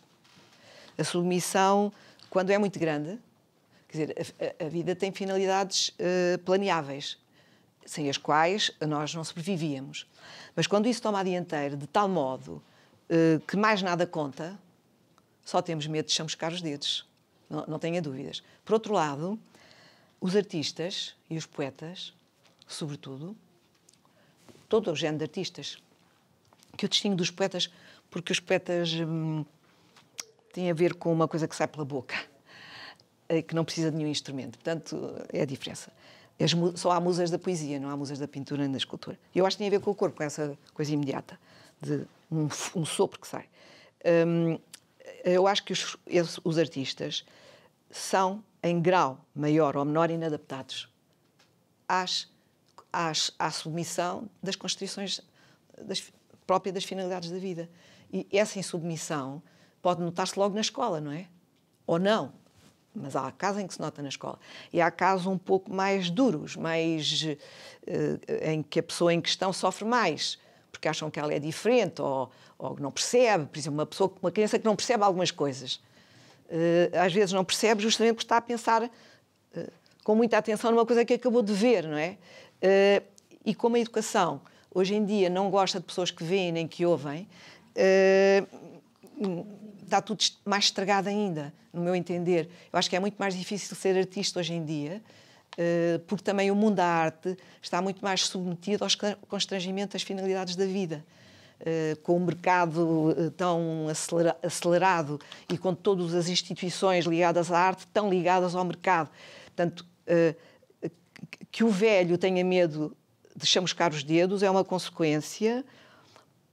A submissão, quando é muito grande, quer dizer, a, a vida tem finalidades uh, planeáveis, sem as quais nós não sobrevivíamos. Mas quando isso toma a dianteira de tal modo uh, que mais nada conta, só temos medo de chamuscar os dedos, não, não tenha dúvidas. Por outro lado, os artistas e os poetas, sobretudo, todo o género de artistas, que eu distingo dos poetas porque os poetas hum, têm a ver com uma coisa que sai pela boca, eh, que não precisa de nenhum instrumento. Portanto, é a diferença. As, só há musas da poesia, não há musas da pintura nem da escultura. Eu acho que tem a ver com o corpo, com essa coisa imediata, de um, um sopro que sai. Hum, eh, eu acho que os, os artistas são, em grau maior ou menor, inadaptados às, às, à submissão das constituições das, própria das finalidades da vida. E essa insubmissão pode notar-se logo na escola, não é? Ou não. Mas há casos em que se nota na escola. E há casos um pouco mais duros, mais, eh, em que a pessoa em questão sofre mais porque acham que ela é diferente ou, ou não percebe. Por exemplo, uma pessoa, uma criança que não percebe algumas coisas. Eh, às vezes não percebe justamente porque está a pensar eh, com muita atenção numa coisa que acabou de ver, não é? Eh, e como a educação hoje em dia não gosta de pessoas que veem nem que ouvem, está tudo mais estragado ainda, no meu entender. Eu acho que é muito mais difícil ser artista hoje em dia eh, porque também o mundo da arte está muito mais submetido aos constrangimentos das finalidades da vida. Eh, com o um mercado eh, tão acelerado e com todas as instituições ligadas à arte tão ligadas ao mercado. Portanto, que o velho tenha medo de chamuscar os dedos é uma consequência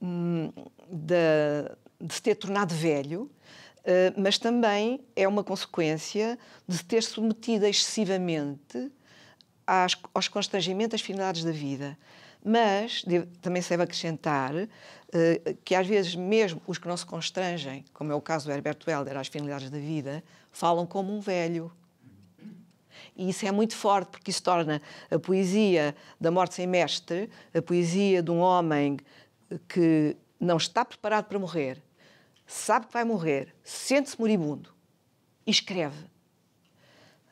hum, de se ter tornado velho eh, mas também é uma consequência de se ter submetido excessivamente às, aos constrangimentos, às finalidades da vida. Mas também se deve acrescentar uh, que às vezes mesmo os que não se constrangem, como é o caso do Herbert Welder, às finalidades da vida, falam como um velho. E isso é muito forte, porque isso torna a poesia da morte sem mestre, a poesia de um homem que não está preparado para morrer, sabe que vai morrer, sente-se moribundo e escreve.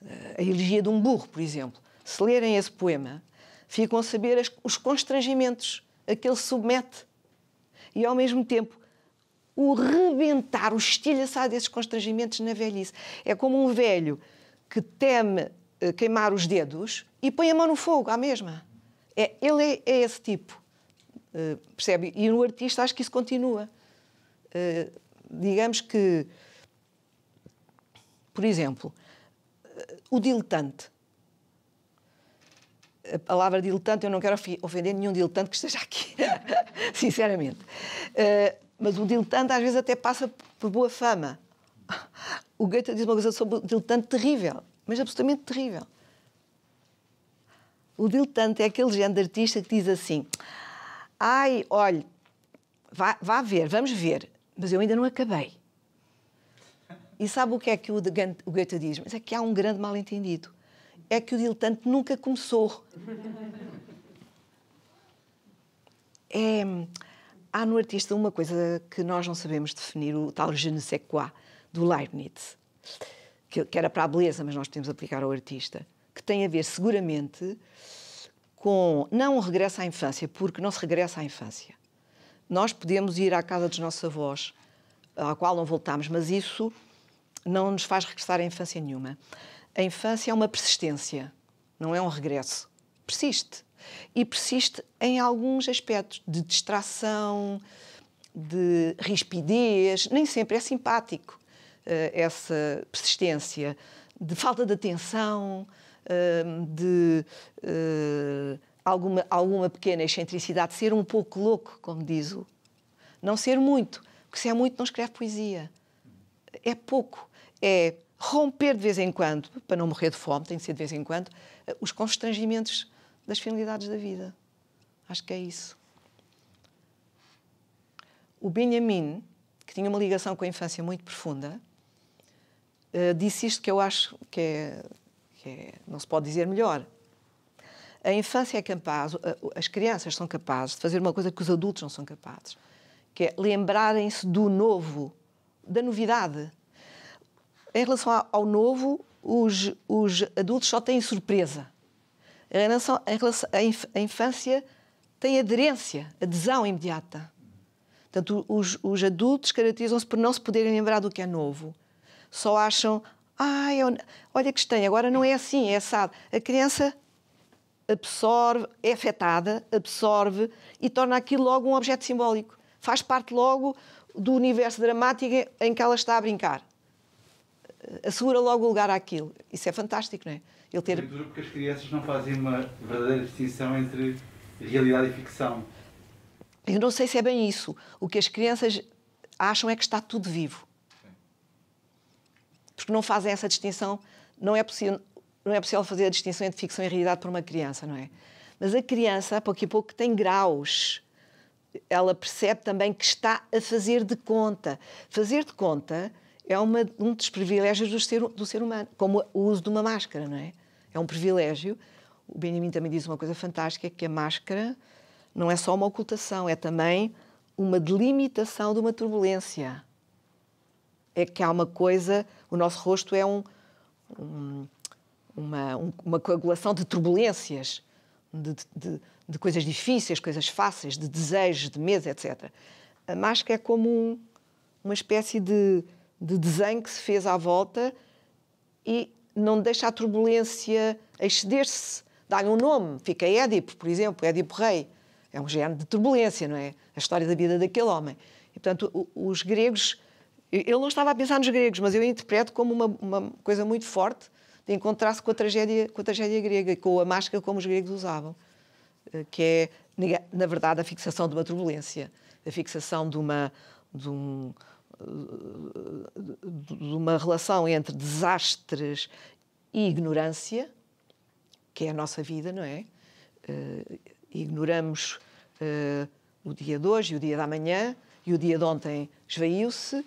Eh, a elegia de um burro, por exemplo. Se lerem esse poema, ficam a saber as, os constrangimentos a que ele se submete e, ao mesmo tempo, o rebentar, o estilhaçar desses constrangimentos na velhice. É como um velho que teme eh, queimar os dedos e põe a mão no fogo, à mesma. É, ele é, é esse tipo, uh, percebe? E no artista acho que isso continua. Uh, digamos que, por exemplo, eh, o diletante. A palavra diletante, eu não quero ofender nenhum diletante que esteja aqui, sinceramente. Uh, mas o diletante às vezes até passa por boa fama. O Goethe diz uma coisa sobre o diletante terrível, mas absolutamente terrível. O diletante é aquele género de artista que diz assim: ai, olhe, vá, vá ver, vamos ver. Mas eu ainda não acabei. E sabe o que é que o, Gant, o Goethe diz? Mas é que há um grande mal-entendido. É que o diletante nunca começou. É, há no artista uma coisa que nós não sabemos definir, o tal je ne sais quoi, do Leibniz, que, que era para a beleza, mas nós podemos aplicar ao artista, que tem a ver seguramente com não o regresso à infância, porque não se regressa à infância, nós podemos ir à casa dos nossos avós, à qual não voltamos, mas isso não nos faz regressar à infância nenhuma. A infância é uma persistência, não é um regresso. Persiste. E persiste em alguns aspectos de distração, de rispidez, nem sempre é simpático eh, essa persistência, de falta de atenção, eh, de eh, alguma, alguma pequena excentricidade, ser um pouco louco, como diz o. Não ser muito, porque se é muito não escreve poesia. É pouco. É romper de vez em quando, para não morrer de fome, tem de ser de vez em quando, eh, os constrangimentos das finalidades da vida. Acho que é isso. O Benjamin, que tinha uma ligação com a infância muito profunda, eh, disse isto que eu acho que é, que é não se pode dizer melhor. A infância é capaz, as crianças são capazes de fazer uma coisa que os adultos não são capazes, que é lembrarem-se do novo, da novidade. Em relação ao novo, os, os adultos só têm surpresa. Em relação, em relação, a infância tem aderência, adesão imediata. Portanto, os, os adultos caracterizam-se por não se poderem lembrar do que é novo. Só acham, ah, olha que tem agora não é assim, é assado. A criança absorve, é afetada, absorve e torna aquilo logo um objeto simbólico. Faz parte logo do universo dramático em que ela está a brincar. Assegura logo o lugar àquilo. Isso é fantástico, não é? Ele ter... Porque as crianças não fazem uma verdadeira distinção entre realidade e ficção. Eu não sei se é bem isso. O que as crianças acham é que está tudo vivo. Porque não fazem essa distinção. Não é possível não é possível fazer a distinção entre ficção e realidade para uma criança, não é? Mas a criança, pouco e pouco, tem graus. Ela percebe também que está a fazer de conta. Fazer de conta é uma, um dos privilégios do ser, do ser humano, como o uso de uma máscara, não é? É um privilégio. O Benjamin também diz uma coisa fantástica, que a máscara não é só uma ocultação, é também uma delimitação de uma turbulência. É que há uma coisa, o nosso rosto é um, um uma, um, uma coagulação de turbulências, de, de, de, coisas difíceis, coisas fáceis, de desejos, de medo, etc. A máscara é como um, uma espécie de, de desenho que se fez à volta e não deixa a turbulência exceder-se. Dá-lhe um nome, fica Édipo, por exemplo, Édipo Rei. É um género de turbulência, não é? A história da vida daquele homem. E, portanto, os gregos. Eu não estava a pensar nos gregos, mas eu interpreto como uma, uma coisa muito forte de encontrar-se com a tragédia com a tragédia grega e com a máscara como os gregos usavam eh, que é na verdade a fixação de uma turbulência a fixação de uma de, um, eh, de uma relação entre desastres e ignorância que é a nossa vida não é eh, ignoramos o dia de hoje e o dia da manhã e o dia de ontem esvaiu-se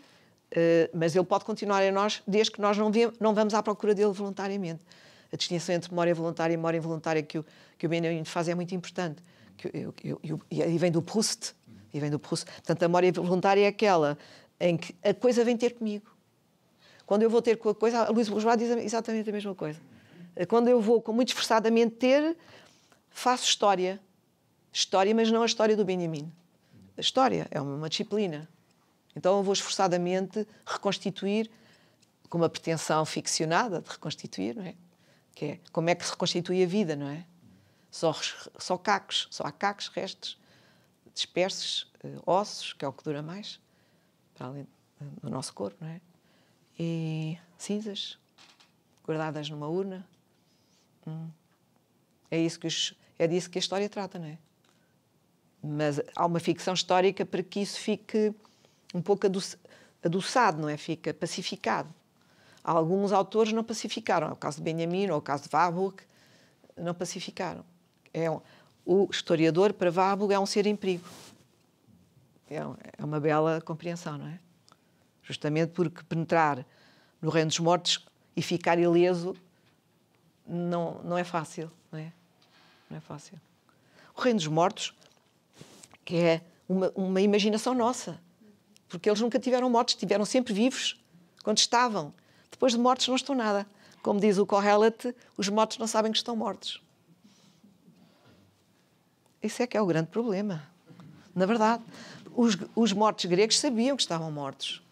eh, mas ele pode continuar em nós desde que nós não, viemos, não vamos à procura dele voluntariamente. A distinção entre memória voluntária e memória involuntária que o, que o Benjamin faz é muito importante. Que, eu, eu, eu, e vem do Proust. E vem do Proust. Portanto, a memória voluntária é aquela em que a coisa vem ter comigo. Quando eu vou ter com a coisa, a Luís Bourgeois diz exatamente a mesma coisa. Eh, quando eu vou com muito esforçadamente ter, faço história. História, mas não a história do Benjamin. A história é uma disciplina então eu vou esforçadamente reconstituir, com uma pretensão ficcionada de reconstituir, não é? Que é como é que se reconstitui a vida, não é? Só, só cacos, só há cacos, restos, dispersos, eh, ossos, que é o que dura mais, para além do nosso corpo, não é? E cinzas, guardadas numa urna. Hum. É, isso que os, é disso que a história trata, não é? Mas há uma ficção histórica para que isso fique um pouco adoçado, não é? Fica pacificado. Alguns autores não pacificaram. É o caso de Benjamin ou é o caso de Warburg, não pacificaram. É um, o historiador, para Warburg, é um ser em perigo. É, um, é uma bela compreensão, não é? Justamente porque penetrar no reino dos mortos e ficar ileso não, não é fácil, não é? Não é fácil. O reino dos mortos é uma, uma imaginação nossa porque eles nunca tiveram mortes, tiveram sempre vivos, quando estavam. Depois de mortos não estão nada. Como diz o Correlate, os mortos não sabem que estão mortos. Isso é que é o grande problema. Na verdade, os, os mortos gregos sabiam que estavam mortos.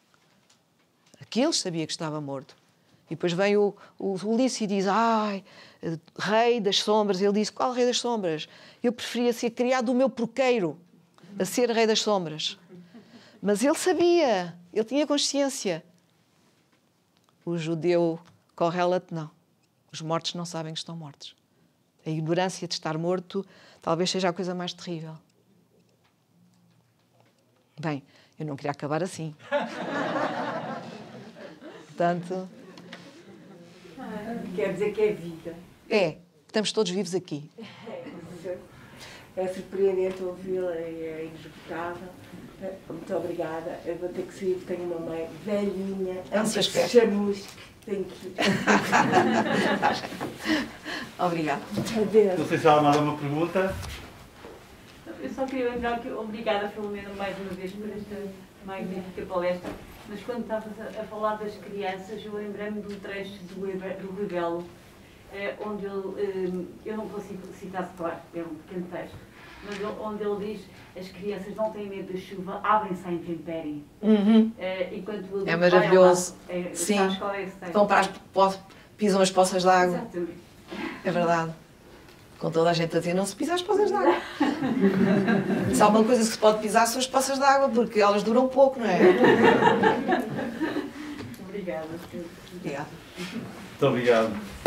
Aqueles sabia que estava morto. E depois vem o, o Ulisses e diz: Ai, rei das sombras. Ele diz: Qual rei das sombras? Eu preferia ser criado o meu porqueiro a ser rei das sombras. Mas ele sabia, ele tinha consciência. O judeu de não. Os mortos não sabem que estão mortos. A ignorância de estar morto talvez seja a coisa mais terrível. Bem, eu não queria acabar assim. Portanto. Quer dizer que é vida. É, estamos todos vivos aqui. É, é surpreendente ouvi-la, é inesgotável. É, muito obrigada. Eu vou ter que sair, tenho uma mãe velhinha. Não se esquece. Chamusque. Tenho que obrigada. Adeus. Não sei se há mais alguma pergunta. Eu só queria lembrar que obrigada, pelo menos mais uma vez por esta magnífica palestra. Mas quando estavas a, falar das crianças, eu lembrei-me do trecho do, do eh, onde ele, eh, eu não consigo citar-se claro, é um pequeno texto, mas onde ele diz as crianças não têm medo da chuva, abrem-se à intempérie. Uhum. Uh, enquanto o é maravilhoso. Vai, é, Sim. É Vão para as, pisam as poças de água. Exatamente. É verdade. Com toda a gente a dizer, não se pisa as poças de água. se há uma coisa que se pode pisar são as poças de água, porque elas duram pouco, não é? Obrigada. Obrigada. Muito obrigado.